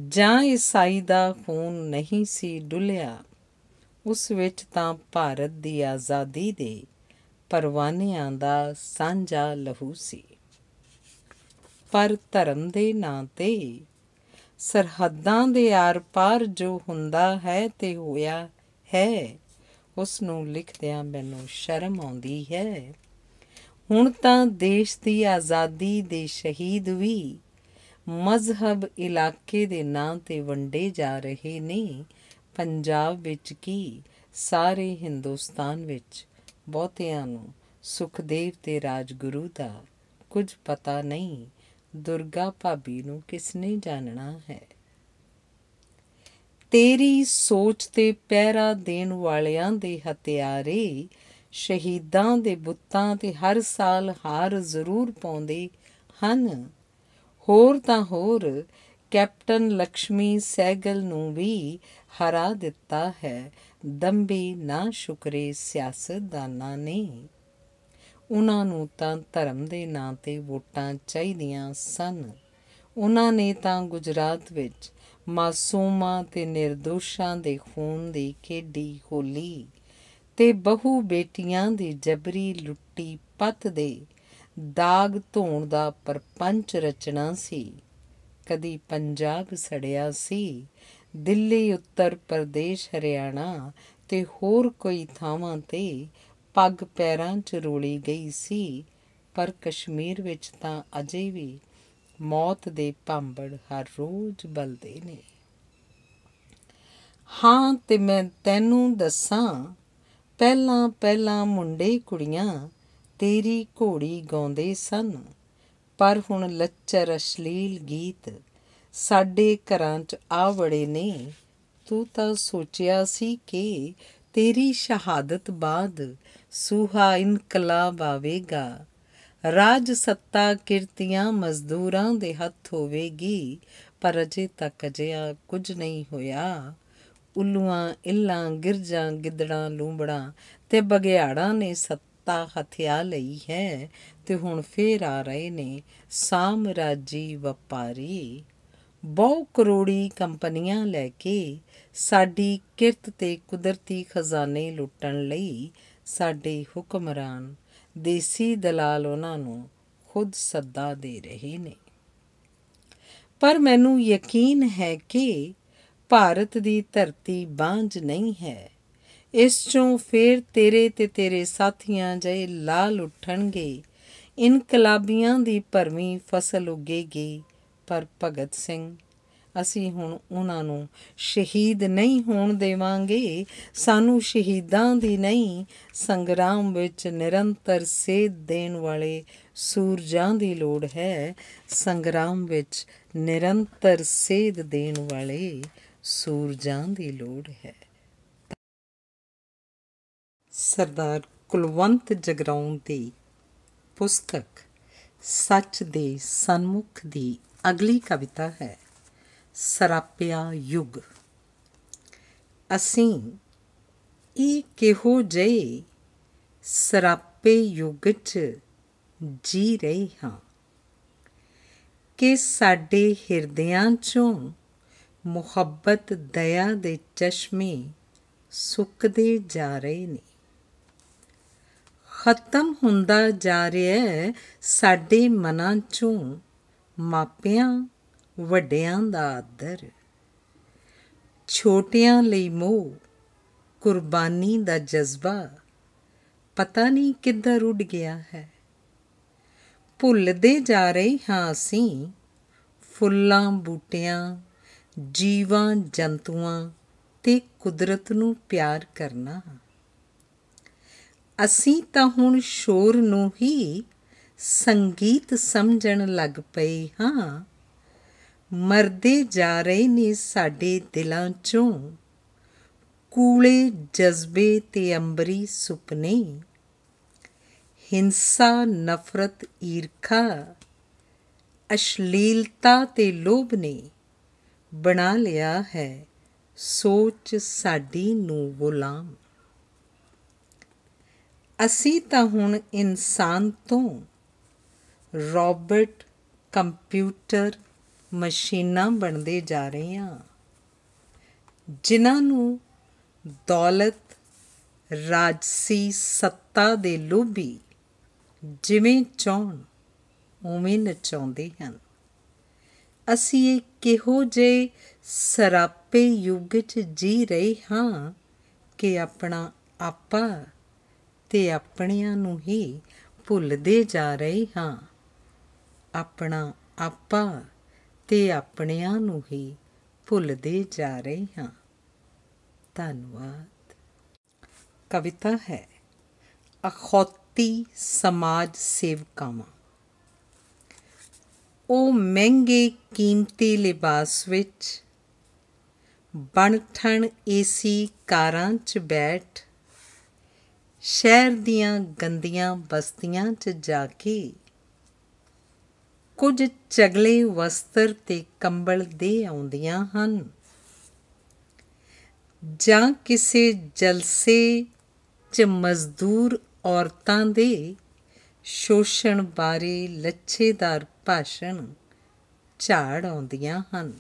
ਜਾਂ ਈਸਾਈ ਦਾ ਖੂਨ ਨਹੀਂ ਸੀ ਡੁੱਲਿਆ ਉਸ ਵਿੱਚ ਤਾਂ ਭਾਰਤ ਦੀ ਆਜ਼ਾਦੀ ਦੇ ਪਰਵਾਨਿਆਂ ਦਾ ਸਾਂਝਾ ਲਹੂ ਸੀ ਪਰ ਧਰਮ ਦੇ ਨਾਂ ਤੇ ਸਰਹੱਦਾਂ ਦੇ ਆਰ-ਪਾਰ ਜੋ ਹੁੰਦਾ ਹੈ ਤੇ ਹੋਇਆ ਹੈ ਉਸ ਨੂੰ ਲਿਖਦਿਆਂ ਮੈਨੂੰ ਸ਼ਰਮ ਆਉਂਦੀ ਹੈ ਹੁਣ ਤਾਂ ਦੇਸ਼ ਦੀ ਆਜ਼ਾਦੀ ਦੇ ਸ਼ਹੀਦ ਵੀ ਮਜ਼ਹਬ ਇਲਾਕੇ ਦੇ ਨਾਂ ਤੇ ਵੰਡੇ ਜਾ ਰਹੇ ਨੇ ਪੰਜਾਬ ਵਿੱਚ ਕੀ ਸਾਰੇ ਹਿੰਦੁਸਤਾਨ ਵਿੱਚ ਬਹੁਤਿਆਂ ਨੂੰ ਸੁਖਦੇਵ ਤੇ ਰਾਜਗੁਰੂ ਦਾ ਕੁਝ ਪਤਾ ਨਹੀਂ ਦੁਰਗਾ ਭਾਬੀ ਨੂੰ ਕਿਸਨੇ ਜਾਣਨਾ ਹੈ ਤੇਰੀ ਸੋਚ ਤੇ ਪਹਿਰਾ ਦੇਣ ਵਾਲਿਆਂ ਦੇ ਹਤਿਆਰੇ ਸ਼ਹੀਦਾਂ ਦੇ ਬੁੱਤਾਂ ਤੇ ਹਰ ਸਾਲ ਹਾਰ ਜ਼ਰੂਰ ਪਾਉਂਦੇ ਹਨ ਹੋਰ ਤਾਂ ਹੋਰ ਕੈਪਟਨ ਲక్ష్ਮੀ ਸਹਿਗਲ ਨੂੰ ਵੀ ਹਰਾ ਦਿੱਤਾ ਹੈ ਦੰਬੀ ਨਾ ਸ਼ੁਕਰੇ ਸਿਆਸਤਦਾਨਾਂ ਨੇ ਉਹਨਾਂ ਨੂੰ ਤਾਂ ਧਰਮ ਦੇ ਨਾਂ ਤੇ ਵੋਟਾਂ ਚਾਹੀਦੀਆਂ ਸਨ ਉਹਨਾਂ ਨੇ ਤਾਂ ਗੁਜਰਾਤ ਵਿੱਚ ਮਾਸੂਮਾਂ ਤੇ નિર્ਦੋਸ਼ਾਂ ਦੇ ਖੂਨ ਦੀ ਖੇਡੀ ਹੋਲੀ ਤੇ ਬਹੂ ਬੇਟੀਆਂ ਦੀ ਜਬਰੀ ਲੁੱਟੀ ਪਤ ਦੇ ਦਾਗ ਧੋਣ ਦਾ ਪਰਪੰਚ ਰਚਨਾ ਸੀ ਕਦੀ ਪੰਜਾਬ ਸੜਿਆ ਸੀ ਦਿੱਲੀ ਉੱਤਰ ਪ੍ਰਦੇਸ਼ ਹਰਿਆਣਾ ਤੇ ਹੋਰ ਕੋਈ ਥਾਵਾਂ ਤੇ ਪੱਗ ਪੈਰਾਂ 'ਚ ਰੋਲੀ ਗਈ ਸੀ ਪਰ ਕਸ਼ਮੀਰ ਵਿੱਚ ਤਾਂ ਅਜੇ ਵੀ ਮੌਤ ਦੇ ਭਾਂਬੜ ਹਰ ਰੋਜ਼ ਬਲਦੇ ਨੇ ਹਾਂ ਤੇ ਮੈਂ ਤੈਨੂੰ ਦੱਸਾਂ ਪਹਿਲਾਂ ਪਹਿਲਾਂ ਮੁੰਡੇ ਕੁੜੀਆਂ ਤੇਰੀ ਘੋੜੀ ਗਾਉਂਦੇ ਸਨ ਪਰ ਹੁਣ ਲੱਚਰ ਅਸ਼ਲੀਲ ਗੀਤ ਸਾਡੇ ਘਰਾਂ 'ਚ ਆ ਵੜੇ ਨੇ ਤੂੰ ਤਾਂ ਸੋਚਿਆ ਸੀ ਕਿ ਤੇਰੀ ਸ਼ਹਾਦਤ ਬਾਅਦ ਸੁਹਾ ਇਨਕਲਾਬ ਆਵੇਗਾ ਰਾਜ ਸੱਤਾ ਕਿਰਤੀਆਂ ਮਜ਼ਦੂਰਾਂ ਦੇ ਹੱਥ ਹੋਵੇਗੀ ਪਰ ਅਜੇ ਤੱਕ ਅਜਿਹਾ ਕੁਝ ਨਹੀਂ ਹੋਇਆ ਉੱਲੂਆਂ ਇੱਲਾਂ ਗਿਰਜਾਂ ਗਿੱਦੜਾਂ ਲੂੰਬੜਾਂ ਤੇ ਬਗਿਆੜਾਂ ਨੇ ਸੱਤਾ ਹਥਿਆ ਲਈ ਹੈ ਤੇ ਹੁਣ ਫੇਰ ਆ ਰਹੇ ਨੇ ਸਾਮਰਾਜੀ ਵਪਾਰੀ ਬਹੁ ਕਰੋੜੀ ਕੰਪਨੀਆਂ ਲੈ ਕੇ ਸਾਡੀ ਕਿਰਤ ਤੇ ਕੁਦਰਤੀ ਖਜ਼ਾਨੇ ਲੁੱਟਣ ਲਈ ਸਾਡੇ ਹੁਕਮਰਾਨ ਦੇਸੀ ਦਲਾਲ ਉਹਨਾਂ ਨੂੰ ਖੁਦ ਸੱਦਾ ਦੇ ਰਹੇ ਨੇ ਪਰ ਮੈਨੂੰ ਯਕੀਨ ਹੈ ਕਿ ਭਾਰਤ ਦੀ ਧਰਤੀ ਬਾਂਝ ਨਹੀਂ ਹੈ ਇਸ ਚੋਂ ਫੇਰ ਤੇਰੇ ਤੇ ਤੇਰੇ ਸਾਥੀਆਂ ਜੇ ਲਾਲ ਉੱਠਣਗੇ ਇਨਕਲਾਬੀਆਂ ਦੀ ਭਰਵੀਂ ਫਸਲ ਉਗੇਗੀ ਪਰ ਭਗਤ ਸਿੰਘ ਅਸੀਂ ਹੁਣ ਉਹਨਾਂ ਨੂੰ ਸ਼ਹੀਦ ਨਹੀਂ ਹੋਣ ਦੇਵਾਂਗੇ ਸਾਨੂੰ ਸ਼ਹੀਦਾਂ ਦੀ ਨਹੀਂ ਸੰਗਰਾਮ ਵਿੱਚ ਨਿਰੰਤਰ ਸੇਧ ਦੇਣ ਵਾਲੇ ਸੂਰਜਾਂ ਦੀ ਲੋੜ ਹੈ ਸੰਗਰਾਮ ਵਿੱਚ ਨਿਰੰਤਰ ਸੇਧ ਦੇਣ ਵਾਲੇ ਸੂਰਜਾਂ ਦੀ ਲੋੜ ਹੈ ਸਰਦਾਰ ਕੁਲਵੰਤ ਜਗਰਾਉਂ ਦੀ ਪੁਸਤਕ ਸੱਚ ਦੇ ਸੰਮੁਖ ਦੀ ਅਗਲੀ ਕਵਿਤਾ ਹੈ ਸਰਾਪਿਆ ਯੁਗ ਅਸੀਂ ਇਹ ਕਿਹੋ ਜਿਹੇ ਸਰਾਪੇ ਯੁਗ 'ਚ ਜੀ ਰਹੇ ਹਾਂ ਕਿ ਸਾਡੇ ਹਿਰਦਿਆਂ 'ਚੋਂ ਮੁਹੱਬਤ ਦਇਆ ਦੇ ਚਸ਼ਮੇ ਸੁੱਕਦੇ ਜਾ ਰਹੇ ਨੇ ਖਤਮ ਹੁੰਦਾ ਜਾ ਰਿਹਾ ਹੈ ਸਾਡੇ ਮਨਾਂ ਚੋਂ ਮਾਪਿਆਂ ਵੱਡਿਆਂ ਦਾ ਆਦਰ ਛੋਟਿਆਂ ਲਈ ਮੋਹ ਕੁਰਬਾਨੀ ਦਾ ਜਜ਼ਬਾ ਪਤਾ ਨਹੀਂ ਕਿੱਧਰ ਉੱਡ ਗਿਆ ਹੈ ਭੁੱਲਦੇ ਜਾ ਰਹੇ ਹਾਂ ਅਸੀਂ ਫੁੱਲਾਂ ਬੂਟਿਆਂ ਜੀਵਾਂ ਜੰਤੂਆਂ ਤੇ ਕੁਦਰਤ ਨੂੰ ਪਿਆਰ ਕਰਨਾ ਅਸੀਂ ਤਾਂ ਹੁਣ ਸ਼ੋਰ ਨੂੰ ਹੀ ਸੰਗੀਤ ਸਮਝਣ ਲੱਗ ਪਏ ਹਾਂ ਮਰਦੇ ਜਾ ਰਹੇ ਨੇ ਸਾਡੇ ਦਿਲਾਂ ਚੋਂ ਕੂਲੇ ਜਜ਼ਬੇ ਤੇ ਅੰਬਰੀ ਸੁਪਨੇ ਹਿੰਸਾ ਨਫ਼ਰਤ ਈਰਖਾ ਅਸ਼ਲੀਲਤਾ ਤੇ ਲੋਭ ਨੇ ਬਣਾ ਲਿਆ ਹੈ ਸੋਚ ਸਾਡੀ ਨੂੰ ਗੁਲਾਮ ਅਸੀਂ ਤਾਂ ਹੁਣ ਇਨਸਾਨ ਤੋਂ ਰੋਬਟ ਕੰਪਿਊਟਰ ਮਸ਼ੀਨਾਂ ਬਣਦੇ ਜਾ ਰਹੇ ਹਾਂ ਜਿਨ੍ਹਾਂ ਨੂੰ ਦੌਲਤ ਰਾਜਸੀ ਸੱਤਾ ਦੇ ਲੋਭੀ ਜਿਵੇਂ ਚਾਹਣ ਉਵੇਂ ਨਚਾਉਂਦੇ ਹਨ ਅਸੀਂ ਇਹ ਕਿਹੋ ਜੇ ਸਰਾਪੇ ਯੁੱਗ 'ਚ ਜੀ ਰਹੇ ਹਾਂ ਕਿ ਆਪਣਾ ਆਪਾ ਤੇ ਆਪਣਿਆਂ ਨੂੰ ਹੀ ਭੁੱਲਦੇ ਜਾ ਰਹੇ ਹਾਂ ਆਪਣਾ ਆਪਾ ਤੇ ਆਪਣਿਆਂ ਨੂੰ ਹੀ ਭੁੱਲਦੇ ਜਾ ਰਹੇ ਹਾਂ ਧੰਨਵਾਦ ਕਵਿਤਾ ਹੈ ਅਖੋਤੀ ਸਮਾਜ ਸੇਵਕਾਂ ਉਹ ਮਹਿੰਗੇ ਕੀਮਤੀ ਲਿਬਾਸ ਵਿੱਚ ਬਣਠਣ ਏਸੀ ਕਾਰਾਂ 'ਚ ਬੈਠ ਸ਼ਹਿਰ ਦੀਆਂ ਗੰਦੀਆਂ ਬਸਤੀਆਂ 'ਚ ਜਾ ਕੇ ਕੁਝ ਚਗਲੇ ਵਸਤਰ ਤੇ ਕੰਬਲ ਦੇ ਆਉਂਦੀਆਂ ਹਨ ਜਾਂ ਕਿਸੇ ਜਲਸੇ 'ਚ ਮਜ਼ਦੂਰ ਔਰਤਾਂ ਦੇ ਸ਼ੋਸ਼ਣ ਬਾਰੇ ਲੱਛੇਦਾਰ ਭਾਸ਼ਣ ਝਾੜ ਆਉਂਦੀਆਂ ਹਨ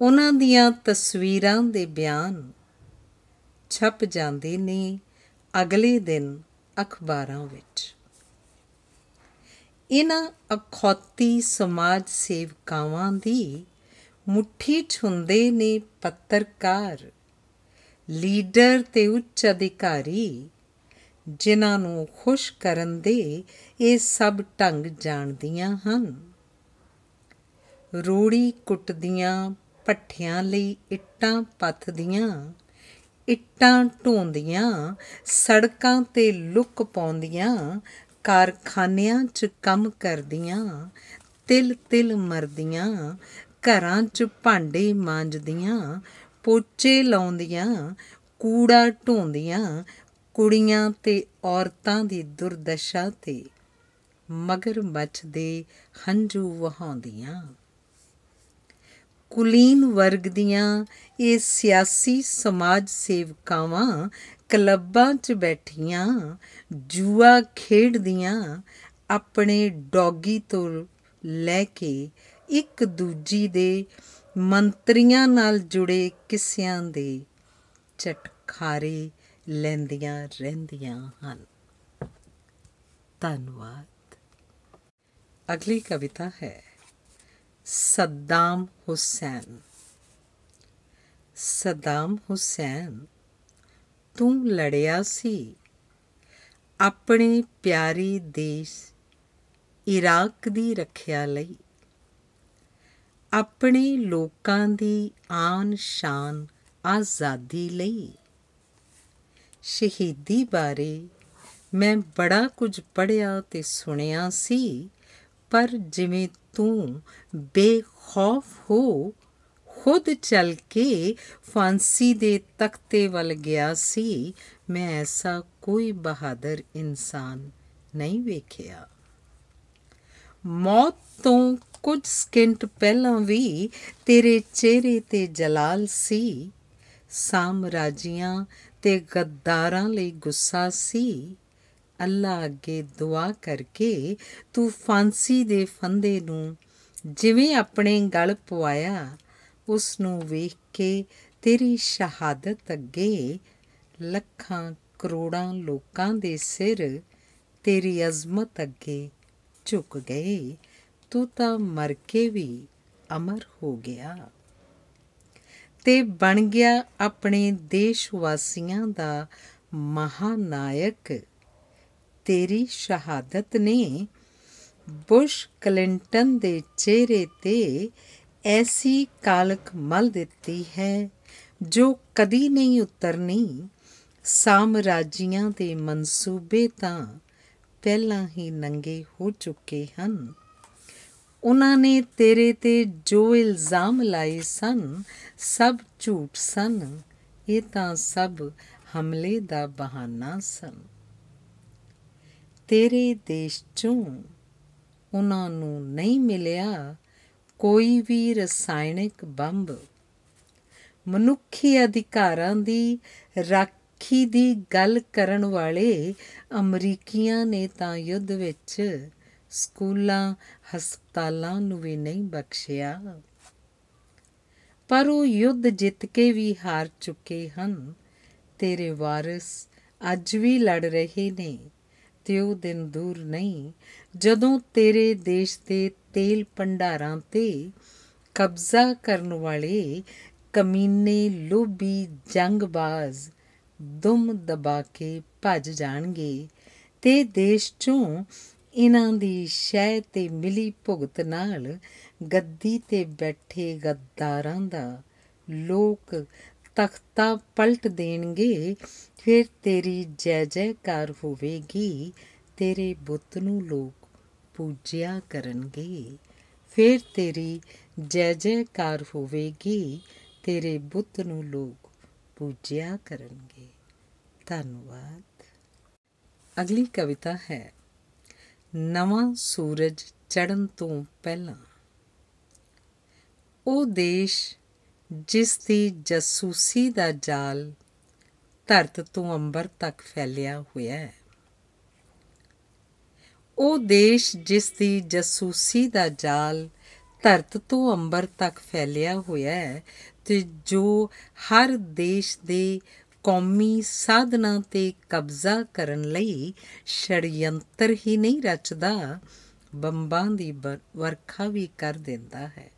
ਉਹਨਾਂ ਦੀਆਂ ਤਸਵੀਰਾਂ ਦੇ ਬਿਆਨ ਛਪ ਜਾਂਦੇ ਨੇ ਅਗਲੇ ਦਿਨ ਅਖਬਾਰਾਂ ਵਿੱਚ ਇਹਨਾਂ ਅਖੌਤੀ ਸਮਾਜ ਸੇਵਕਾਵਾਂ ਦੀ ਮੁੱਠੀ ਛੁੰਦੇ ਨੇ ਪੱਤਰਕਾਰ ਲੀਡਰ ਤੇ ਉੱਚ ਅਧਿਕਾਰੀ ਜਿਨ੍ਹਾਂ ਨੂੰ ਖੁਸ਼ ਕਰਨ ਦੇ ਇਹ ਸਭ ਢੰਗ ਜਾਣਦੀਆਂ ਹਨ ਰੂੜੀ ਕੁੱਟਦੀਆਂ ਪੱਠਿਆਂ ਲਈ ਇੱਟਾਂ ਪੱਥਦੀਆਂ ਇੱਟਾਂ ਢੋਂਦੀਆਂ ਸੜਕਾਂ ਤੇ ਲੁੱਕ ਪਾਉਂਦੀਆਂ ਕਾਰਖਾਨਿਆਂ 'ਚ ਕੰਮ ਕਰਦੀਆਂ ਤਿਲ ਤਿਲ ਮਰਦੀਆਂ ਘਰਾਂ 'ਚ ਭਾਂਡੇ ਮਾਂਜਦੀਆਂ ਪੋਚੇ ਲਾਉਂਦੀਆਂ ਕੂੜਾ ਢੋਂਦੀਆਂ ਕੁੜੀਆਂ ਤੇ ਔਰਤਾਂ ਦੀ ਦੁਰਦਸ਼ਾ ਤੇ ਮਗਰ ਮੱਛ ਦੇ ਹੰਝੂ ਵਹਾਉਂਦੀਆਂ ਕੁਲੀਨ ਵਰਗ ਦੀਆਂ ਇਹ ਸਿਆਸੀ ਸਮਾਜ ਸੇਵਕਾਵਾਂ ਕਲੱਬਾਂ 'ਚ ਬੈਠੀਆਂ ਜੂਆ ਖੇਡਦੀਆਂ ਆਪਣੇ ਡੌਗੀ ਤੋਂ ਲੈ ਕੇ ਇੱਕ ਦੂਜੀ ਦੇ ਮੰਤਰੀਆਂ ਨਾਲ ਜੁੜੇ ਕਿਸਿਆਂ ਦੇ ਚਟਖਾਰੇ ਲੈਂਦੀਆਂ ਰਹਿੰਦੀਆਂ ਹਨ ਧੰਨਵਾਦ ਅਗਲੀ ਕਵਿਤਾ ਹੈ ਸद्दाम ਹੁਸੈਨ ਸद्दाम ਹੁਸੈਨ ਤੂੰ ਲੜਿਆ ਸੀ ਆਪਣੇ ਪਿਆਰੀ ਦੇਸ਼ ਇਰਾਕ ਦੀ ਰੱਖਿਆ ਲਈ ਆਪਣੇ ਲੋਕਾਂ ਦੀ ਆਨ ਸ਼ਾਨ ਆਜ਼ਾਦੀ ਲਈ ਸ਼ਹੀਦੀ ਬਾਰੇ ਮੈਂ ਬੜਾ ਕੁਝ ਪੜਿਆ ਤੇ ਸੁਣਿਆ ਸੀ ਪਰ ਜਿਵੇਂ ਤੂੰ ਬੇਖੌਫ ਹੋ ਖੁਦ ਚੱਲ ਕੇ ਫਾਂਸੀ ਦੇ ਤਖਤੇ ਵੱਲ ਗਿਆ ਸੀ ਮੈਂ ਐਸਾ ਕੋਈ ਬਹਾਦਰ ਇਨਸਾਨ ਨਹੀਂ ਵੇਖਿਆ ਮੌਤ ਤੋਂ ਕੁਝ ਸਕਿੰਟ ਪਹਿਲਾਂ ਵੀ ਤੇਰੇ ਚਿਹਰੇ ਤੇ ਜਲਾਲ ਸੀ ਸਾਮਰਾਜੀਆਂ ਤੇ ਗੱਦਾਰਾਂ ਲਈ ਗੁੱਸਾ ਸੀ ਅੱਲਾ ਅੱਗੇ ਦੁਆ ਕਰਕੇ ਤੂੰ ਫਾਂਸੀ ਦੇ ਫੰਦੇ ਨੂੰ ਜਿਵੇਂ ਆਪਣੇ ਗਲ ਪਵਾਇਆ ਉਸ ਨੂੰ ਵੇਖ ਕੇ ਤੇਰੀ ਸ਼ਹਾਦਤ ਅੱਗੇ ਲੱਖਾਂ ਕਰੋੜਾਂ ਲੋਕਾਂ ਦੇ ਸਿਰ ਤੇਰੀ ਅਜ਼ਮਤ ਅੱਗੇ ਝੁਕ ਗਏ ਤੂੰ ਤਾਂ ਮਰ ਕੇ ਵੀ ਅਮਰ ਹੋ ਗਿਆ ਤੇ ਬਣ ਗਿਆ ਆਪਣੇ ਦੇਸ਼ ਵਾਸੀਆਂ ਦਾ ਮਹਾਨਾਇਕ ਤੇਰੀ ਸ਼ਹਾਦਤ ਨੇ ਬੁਸ਼ ਕਲਿੰਟਨ ਦੇ ਚਿਹਰੇ ਤੇ ਐਸੀ ਕਾਲਕ ਮਲ ਦਿੱਤੀ ਹੈ ਜੋ ਕਦੀ ਨਹੀਂ ਉਤਰਨੀ ਸਾਮਰਾਜੀਆਂ ਦੇ ਮਨਸੂਬੇ ਤਾਂ ਪਹਿਲਾਂ ਹੀ ਨੰਗੇ ਹੋ ਚੁੱਕੇ ਹਨ ਉਹਨਾਂ ਨੇ ਤੇਰੇ ਤੇ ਜੋ ਇਲਜ਼ਾਮ ਲਾਏ ਸਨ ਸਭ ਝੂਠ ਸਨ ਇਹ ਤਾਂ ਸਭ ਹਮਲੇ ਦਾ ਬਹਾਨਾ ਸਨ ਤੇਰੇ ਦੇਸ਼ ਚੋਂ ਉਹਨਾਂ ਨੂੰ ਨਹੀਂ ਮਿਲਿਆ ਕੋਈ ਵੀ ਰਸਾਇਣਿਕ ਬੰਬ ਮਨੁੱਖੀ ਅਧਿਕਾਰਾਂ ਦੀ ਰਾਖੀ ਦੀ ਗੱਲ ਕਰਨ ਵਾਲੇ ਅਮਰੀਕੀਆਂ ਨੇ ਤਾਂ ਯੁੱਧ ਵਿੱਚ ਸਕੂਲਾਂ ਹਸਪਤਾਲਾਂ ਨੂੰ ਵੀ ਨਹੀਂ ਬਖਸ਼ਿਆ ਪਰ ਉਹ ਯੁੱਧ ਜਿੱਤ ਕੇ ਵੀ ਹਾਰ ਚੁੱਕੇ ਹਨ ਤੇਰੇ ਵਾਰਿਸ ਅੱਜ ਵੀ ਲੜ ਰਹੇ ਨੇ ਤਿਉ ਦਿਨ ਦੂਰ ਨਹੀਂ ਜਦੋਂ ਤੇਰੇ ਦੇਸ਼ ਤੇ ਤੇਲ ਭੰਡਾਰਾਂ ਤੇ ਕਬਜ਼ਾ ਕਰਨ ਵਾਲੇ ਕਮੀਨੇ ਲੋਭੀ ਜੰਗਬਾਜ਼ ਦਮ ਦਬਾ ਕੇ ਭੱਜ ਜਾਣਗੇ ਤੇ ਦੇਸ਼ ਚੋਂ ਇਹਨਾਂ ਦੀ ਸ਼ਹਿ ਤੇ ਮਿਲੀ ਭੁਗਤ ਨਾਲ ਗੱਦੀ ਤੇ ਬੈਠੇ ਗੱਦਾਰਾਂ ਦਾ ਲੋਕ ਤਖਤਾ ਪਲਟ ਦੇਣਗੇ ਫਿਰ ਤੇਰੀ ਜੈ ਜੈਕਾਰ ਹੋਵੇਗੀ ਤੇਰੇ ਬੁੱਤ ਨੂੰ ਲੋਕ ਪੂਜਿਆ ਕਰਨਗੇ ਫਿਰ ਤੇਰੀ ਜੈ ਜੈਕਾਰ ਹੋਵੇਗੀ ਤੇਰੇ ਬੁੱਤ ਨੂੰ ਲੋਕ ਪੂਜਿਆ ਕਰਨਗੇ ਧੰਨਵਾਦ ਅਗਲੀ ਕਵਿਤਾ ਹੈ ਨਵਾਂ ਸੂਰਜ ਚੜਨ ਤੋਂ ਪਹਿਲਾਂ ਉਹ ਦੇਸ਼ ਜਿਸ ਦੀ ਜਸੂਸੀ ਦਾ ਜਾਲ ਧਰਤ ਤੋਂ ਅੰਬਰ ਤੱਕ ਫੈਲਿਆ ਹੋਇਆ ਹੈ ਉਹ ਦੇਸ਼ ਜਿਸ ਦੀ ਜਸੂਸੀ ਦਾ ਜਾਲ ਧਰਤ ਤੋਂ ਅੰਬਰ ਤੱਕ ਫੈਲਿਆ ਹੋਇਆ ਹੈ ਤੇ ਜੋ ਹਰ ਦੇਸ਼ ਦੇ ਕੌਮੀ ਸਾਧਨਾ ਤੇ ਕਬਜ਼ਾ ਕਰਨ ਲਈ ਛੜਯੰਤਰ ਹੀ ਨਹੀਂ ਰਚਦਾ ਬੰਬਾਂ ਦੀ ਵਰਖਾ ਵੀ ਕਰ ਦਿੰਦਾ ਹੈ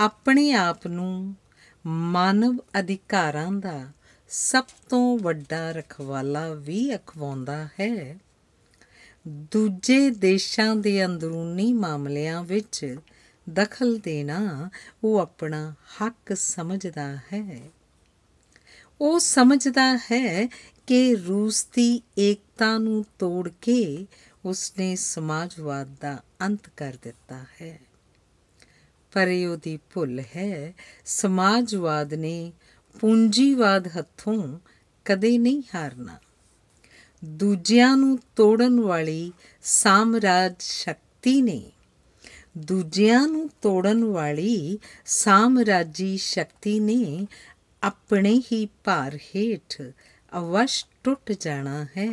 ਆਪਣੇ ਆਪ ਨੂੰ ਮਾਨਵ ਅਧਿਕਾਰਾਂ ਦਾ ਸਭ ਤੋਂ ਵੱਡਾ ਰਖਵਾਲਾ ਵੀ ਅਖਵਾਉਂਦਾ ਹੈ ਦੂਜੇ ਦੇਸ਼ਾਂ ਦੇ ਅੰਦਰੂਨੀ ਮਾਮਲਿਆਂ ਵਿੱਚ ਦਖਲ ਦੇਣਾ ਉਹ ਆਪਣਾ ਹੱਕ ਸਮਝਦਾ ਹੈ ਉਹ ਸਮਝਦਾ ਹੈ ਕਿ ਰੂਸ ਦੀ ਏਕਤਾ ਨੂੰ ਤੋੜ ਕੇ ਉਸਨੇ ਸਮਾਜਵਾਦ ਦਾ ਅੰਤ ਕਰ ਦਿੱਤਾ ਹੈ ਪਰ ਇਹ ਉਹਦੀ ਭੁੱਲ ਹੈ ਸਮਾਜਵਾਦ ਨੇ ਪੂੰਜੀਵਾਦ ਹੱਥੋਂ ਕਦੇ ਨਹੀਂ ਹਾਰਨਾ ਦੂਜਿਆਂ ਨੂੰ ਤੋੜਨ ਵਾਲੀ ਸਾਮਰਾਜ ਸ਼ਕਤੀ ਨੇ ਦੂਜਿਆਂ ਨੂੰ ਤੋੜਨ ਵਾਲੀ ਸਾਮਰਾਜੀ ਸ਼ਕਤੀ ਨੇ ਆਪਣੇ ਹੀ ਭਾਰ ਹੇਠ ਅਵਸ਼ ਟੁੱਟ ਜਾਣਾ ਹੈ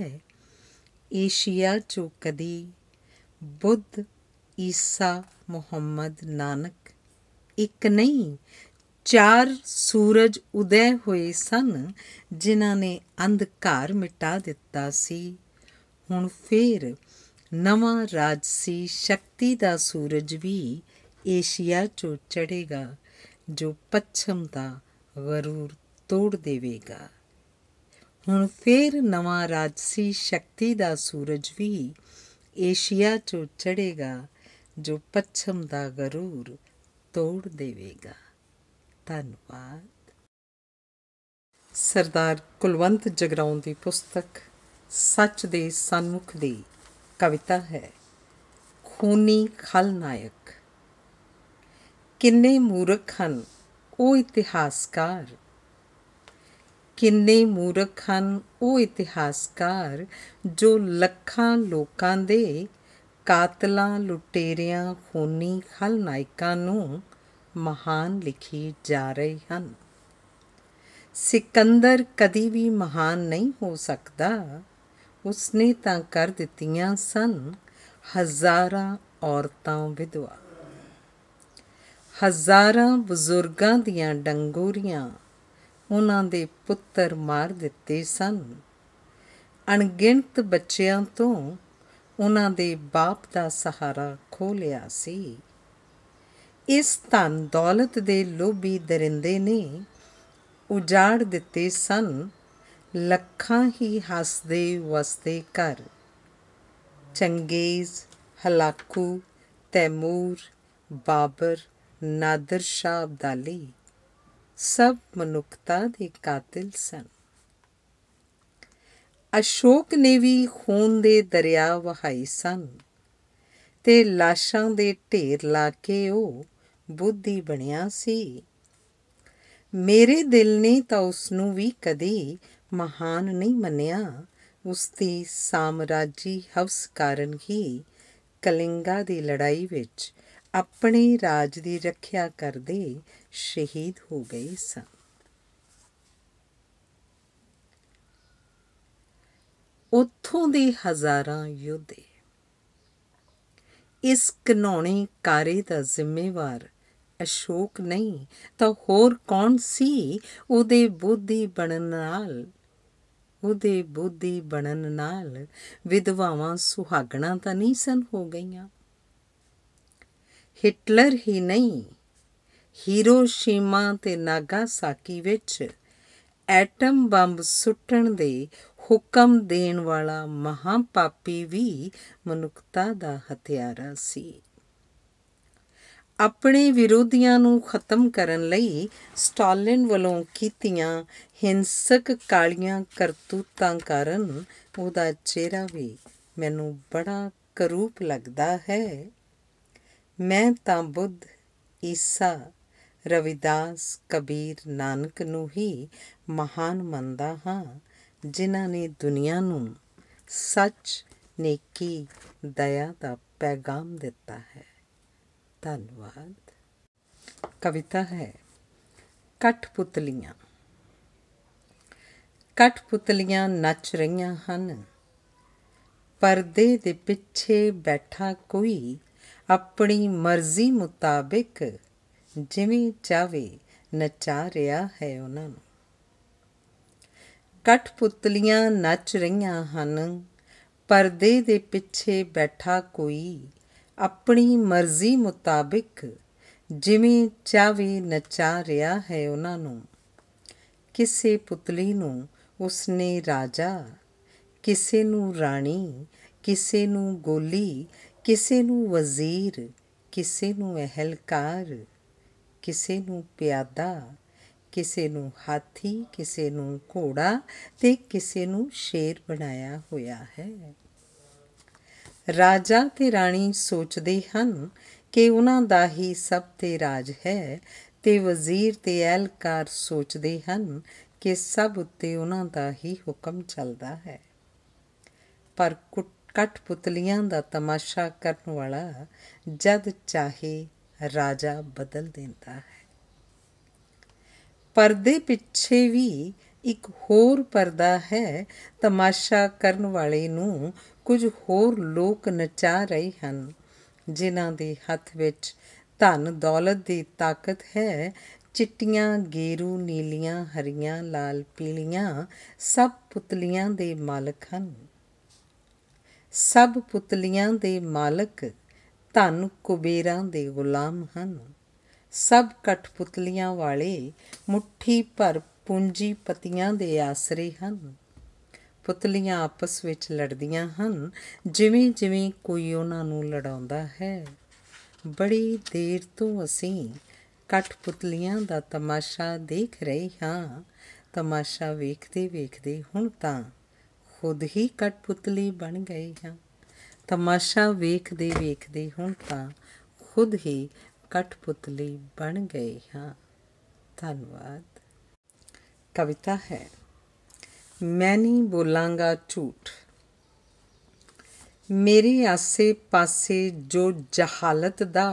ਏਸ਼ੀਆ ਚੋਂ ਕਦੀ ਬੁੱਧ ਈਸਾ ਮੁਹੰਮਦ ਨਾਨਕ ਇੱਕ ਨਹੀਂ ਚਾਰ ਸੂਰਜ ਉਦੈ ਹੋਏ ਸਨ ਜਿਨ੍ਹਾਂ ਨੇ ਅੰਧਕਾਰ ਮਿਟਾ ਦਿੱਤਾ ਸੀ ਹੁਣ ਫੇਰ ਨਵਾਂ ਰਾਜਸੀ ਸ਼ਕਤੀ ਦਾ ਸੂਰਜ ਵੀ ਏਸ਼ੀਆ ਚੋਂ ਚੜੇਗਾ ਜੋ ਪੱਛਮ ਦਾ ਗਰੂਰ ਤੋੜ ਦੇਵੇਗਾ ਹੁਣ ਫੇਰ ਨਵਾਂ ਰਾਜਸੀ ਸ਼ਕਤੀ ਦਾ ਸੂਰਜ ਵੀ ਏਸ਼ੀਆ ਚੋਂ ਚੜੇਗਾ ਜੋ ਪੱਛਮ ਦਾ ਗਰੂਰ ਤੋੜ ਦੇਵੇਗਾ ਧੰਨਵਾਦ ਸਰਦਾਰ ਕੁਲਵੰਤ ਜਗਰਾਉਂ ਦੀ ਪੁਸਤਕ ਸੱਚ ਦੇ ਸਨਮੁਖ ਦੀ ਕਵਿਤਾ ਹੈ ਖੂਨੀ ਖਲਨਾਇਕ ਕਿੰਨੇ ਮੂਰਖ ਹਨ ਉਹ ਇਤਿਹਾਸਕਾਰ ਕਿੰਨੇ ਮੂਰਖ ਹਨ ਉਹ ਇਤਿਹਾਸਕਾਰ ਜੋ ਲੱਖਾਂ ਲੋਕਾਂ ਦੇ ਕਾਤਲਾਂ ਲੁਟੇਰਿਆਂ ਖੂਨੀ ਖਲਨਾਇਕਾਂ ਨੂੰ ਮਹਾਨ ਲਿਖੀ ਜਾ ਰਹੀ ਹਨ ਸਿਕੰਦਰ ਕਦੀ ਵੀ ਮਹਾਨ ਨਹੀਂ ਹੋ ਸਕਦਾ ਉਸਨੇ ਤਾਂ ਕਰ ਦਿੱਤੀਆਂ ਸਨ ਹਜ਼ਾਰਾਂ ਔਰਤਾਂ ਵਿਧਵਾ ਹਜ਼ਾਰਾਂ ਬਜ਼ੁਰਗਾਂ ਦੀਆਂ ਡੰਗੋਰੀਆਂ ਉਹਨਾਂ ਦੇ ਪੁੱਤਰ ਮਾਰ ਦਿੱਤੇ ਸਨ ਅਣਗਿਣਤ ਬੱਚਿਆਂ ਤੋਂ ਉਹਨਾਂ ਦੇ ਬਾਪ ਦਾ ਸਹਾਰਾ ਖੋ ਲਿਆ ਸੀ ਇਸ ਤਨ ਦੌਲਤ ਦੇ ਲੋਭੀ ਦਰਿੰਦੇ ਨੇ ਉਜਾੜ ਦਿੱਤੇ ਸਨ ਲੱਖਾਂ ਹੀ ਹੱਸਦੇ ਵਸਦੇ ਕਰ ਚੰਗੇਜ਼ ਹਲਾਕੂ ਤੈਮੂਰ ਬਾਬਰ ਨਾਦਰ ਸ਼ਾਹ ਅਬਦਾਲੀ ਸਭ ਮਨੁੱਖਤਾ ਦੇ ਕਾਤਿਲ ਸਨ ਅਸ਼ੋਕ ਨੇ ਵੀ ਖੂਨ ਦੇ ਦਰਿਆ ਵਹਾਈ ਸਨ ਤੇ ਲਾਸ਼ਾਂ ਦੇ ਢੇਰ ਲਾ ਕੇ ਉਹ ਬੁੱਧੀ ਬਣਿਆ ਸੀ ਮੇਰੇ ਦਿਲ ਨੇ ਤਾਂ ਉਸ ਨੂੰ ਵੀ ਕਦੇ ਮਹਾਨ ਨਹੀਂ ਮੰਨਿਆ ਉਸ ਦੀ ਸਾਮਰਾਜੀ ਹਵਸ ਕਾਰਨ ਹੀ ਕਲਿੰਗਾ ਦੀ ਲੜਾਈ ਵਿੱਚ ਆਪਣੇ ਰਾਜ ਦੀ ਰੱਖਿਆ ਕਰਦੇ ਸ਼ਹੀਦ ਹੋ ਗਏ ਸਨ ਉੱਥੋਂ ਦੇ ਹਜ਼ਾਰਾਂ ਯੋਧੇ ਇਸ ਕਨੌਣੇ ਕਾਰੇ ਦਾ ਜ਼ਿੰਮੇਵਾਰ ਅਸ਼ੋਕ ਨਹੀਂ ਤਾਂ ਹੋਰ ਕੌਣ ਸੀ ਉਹਦੇ ਬੁੱਧੀ ਬਣਨ ਨਾਲ ਉਹਦੇ ਬੁੱਧੀ ਬਣਨ ਨਾਲ ਵਿਧਵਾਵਾਂ ਸੁਹਾਗਣਾ ਤਾਂ ਨਹੀਂ ਸਨ ਹੋ ਗਈਆਂ ਹਿਟਲਰ ਹੀ ਨਹੀਂ ਹੀਰੋਸ਼ੀਮਾ ਤੇ ਨਾਗਾਸਾਕੀ ਵਿੱਚ ਐਟਮ ਬੰਬ ਸੁੱਟਣ ਦੇ ਹੁਕਮ ਦੇਣ ਵਾਲਾ ਮਹਾਪਾਪੀ ਵੀ ਮਨੁੱਖਤਾ ਦਾ ਹਥਿਆਰਾ ਸੀ ਆਪਣੇ ਵਿਰੋਧੀਆਂ ਨੂੰ ਖਤਮ ਕਰਨ ਲਈ ਸਟਾਲਿਨ ਵੱਲੋਂ ਕੀਤੀਆਂ ਹਿੰਸਕ ਕਾਲੀਆਂ ਕਰਤੂਤਾਂ ਕਾਰਨ ਉਹਦਾ ਚਿਹਰਾ ਵੀ ਮੈਨੂੰ ਬੜਾ ਕਰੂਪ ਲੱਗਦਾ ਹੈ ਮੈਂ ਤਾਂ ਬੁੱਧ ਈਸਾ ਰਵਿਦਾਸ ਕਬੀਰ ਨਾਨਕ ਨੂੰ ਹੀ ਮਹਾਨ ਮੰਨਦਾ ਹਾਂ ਜਿਨ੍ਹਾਂ ਨੇ ਦੁਨੀਆ ਨੂੰ ਸੱਚ ਨੇਕੀ ਦਇਆ ਦਾ ਪੈਗਾਮ ਦਿੱਤਾ ਹੈ ਧੰਨਵਾਦ ਕਵਿਤਾ ਹੈ ਕਠਪੁਤਲੀਆਂ ਕਠਪੁਤਲੀਆਂ ਨੱਚ ਰਹੀਆਂ ਹਨ ਪਰਦੇ ਦੇ ਪਿੱਛੇ ਬੈਠਾ ਕੋਈ ਆਪਣੀ ਮਰਜ਼ੀ ਮੁਤਾਬਿਕ ਜਿਵੇਂ ਚਾਵੇ ਨਚਾ ਰਿਹਾ ਹੈ ਉਹਨਾਂ ਨੂੰ ਕਠਪੁਤਲੀਆਂ ਨੱਚ ਰਹੀਆਂ ਹਨ ਪਰਦੇ ਦੇ ਪਿੱਛੇ ਬੈਠਾ ਕੋਈ ਆਪਣੀ ਮਰਜ਼ੀ ਮੁਤਾਬਿਕ ਜਿਵੇਂ ਚਾਵੇ ਨਚਾ ਰਿਹਾ ਹੈ ਉਹਨਾਂ ਨੂੰ ਕਿਸੇ ਪੁਤਲੀ ਨੂੰ ਉਸਨੇ ਰਾਜਾ ਕਿਸੇ ਨੂੰ ਰਾਣੀ ਕਿਸੇ ਨੂੰ ਗੋਲੀ ਕਿਸੇ ਨੂੰ ਵਜ਼ੀਰ ਕਿਸੇ ਨੂੰ ਅਹਲਕਾਰ ਕਿਸੇ ਨੂੰ ਪਿਆਦਾ ਕਿਸੇ ਨੂੰ ਹਾਥੀ ਕਿਸੇ ਨੂੰ ਘੋੜਾ ਤੇ ਕਿਸੇ ਨੂੰ ਸ਼ੇਰ ਬਣਾਇਆ ਹੋਇਆ ਹੈ ਰਾਜਾ ਤੇ ਰਾਣੀ ਸੋਚਦੇ ਹਨ ਕਿ ਉਹਨਾਂ ਦਾ ਹੀ ਸਭ ਤੇ ਰਾਜ ਹੈ ਤੇ ਵਜ਼ੀਰ ਤੇ ਅਹਿਲਕਾਰ ਸੋਚਦੇ ਹਨ ਕਿ ਸਭ ਉੱਤੇ ਉਹਨਾਂ ਦਾ ਹੀ ਹੁਕਮ ਚੱਲਦਾ ਹੈ ਪਰ ਪੁਤਲੀਆਂ ਦਾ ਤਮਾਸ਼ਾ ਕਰਨ ਵਾਲਾ ਜਦ ਚਾਹੇ ਰਾਜਾ ਬਦਲ ਦਿੰਦਾ ਹੈ ਪਰਦੇ ਪਿੱਛੇ ਵੀ ਇੱਕ ਹੋਰ ਪਰਦਾ ਹੈ ਤਮਾਸ਼ਾ ਕਰਨ ਵਾਲੇ ਨੂੰ ਕੁਝ ਹੋਰ ਲੋਕ ਨਚਾ ਰਹੇ ਹਨ ਜਿਨ੍ਹਾਂ ਦੇ ਹੱਥ ਵਿੱਚ ਧਨ ਦੌਲਤ ਦੀ ਤਾਕਤ ਹੈ ਚਿੱਟੀਆਂ ਗੇਰੂ ਨੀਲੀਆਂ ਹਰੀਆਂ ਲਾਲ ਪੀਲੀਆਂ ਸਭ ਪੁਤਲੀਆਂ ਦੇ ਮਾਲਕ ਹਨ ਸਭ ਪੁਤਲੀਆਂ ਦੇ ਮਾਲਕ ਧਨ ਕੁਬੇਰਾਂ ਦੇ ਗੁਲਾਮ ਹਨ ਸਭ ਕਠਪੁਤਲੀਆਂ ਵਾਲੇ ਮੁਠੀ ਭਰ ਪਤੀਆਂ ਦੇ ਆਸਰੇ ਹਨ ਪੁਤਲੀਆਂ ਆਪਸ ਵਿੱਚ ਲੜਦੀਆਂ ਹਨ ਜਿਵੇਂ ਜਿਵੇਂ ਕੋਈ ਉਹਨਾਂ ਨੂੰ ਲੜਾਉਂਦਾ ਹੈ ਬੜੀ ਦੇਰ ਤੋਂ ਅਸੀਂ ਕਠਪੁਤਲੀਆਂ ਦਾ ਤਮਾਸ਼ਾ ਦੇਖ ਰਹੇ ਹਾਂ ਤਮਾਸ਼ਾ ਵੇਖਦੇ ਵੇਖਦੇ ਹੁਣ ਤਾਂ ਖੁਦ ਹੀ ਕਠਪੁਤਲੀ ਬਣ ਗਏ ਹਾਂ ਤਮਾਸ਼ਾ ਵੇਖਦੇ ਵੇਖਦੇ ਹੁਣ ਤਾਂ ਖੁਦ ਹੀ ਕਠਪੁਤਲੀ ਬਣ ਗਏ ਹਾਂ ਧੰਨਵਾਦ ਕਵਿਤਾ ਹੈ ਮੈਂ ਨਹੀਂ ਬੋਲਾਂਗਾ ਝੂਠ ਮੇਰੇ ਆਸੇ-ਪਾਸੇ ਜੋ ਜਹਾਲਤ ਦਾ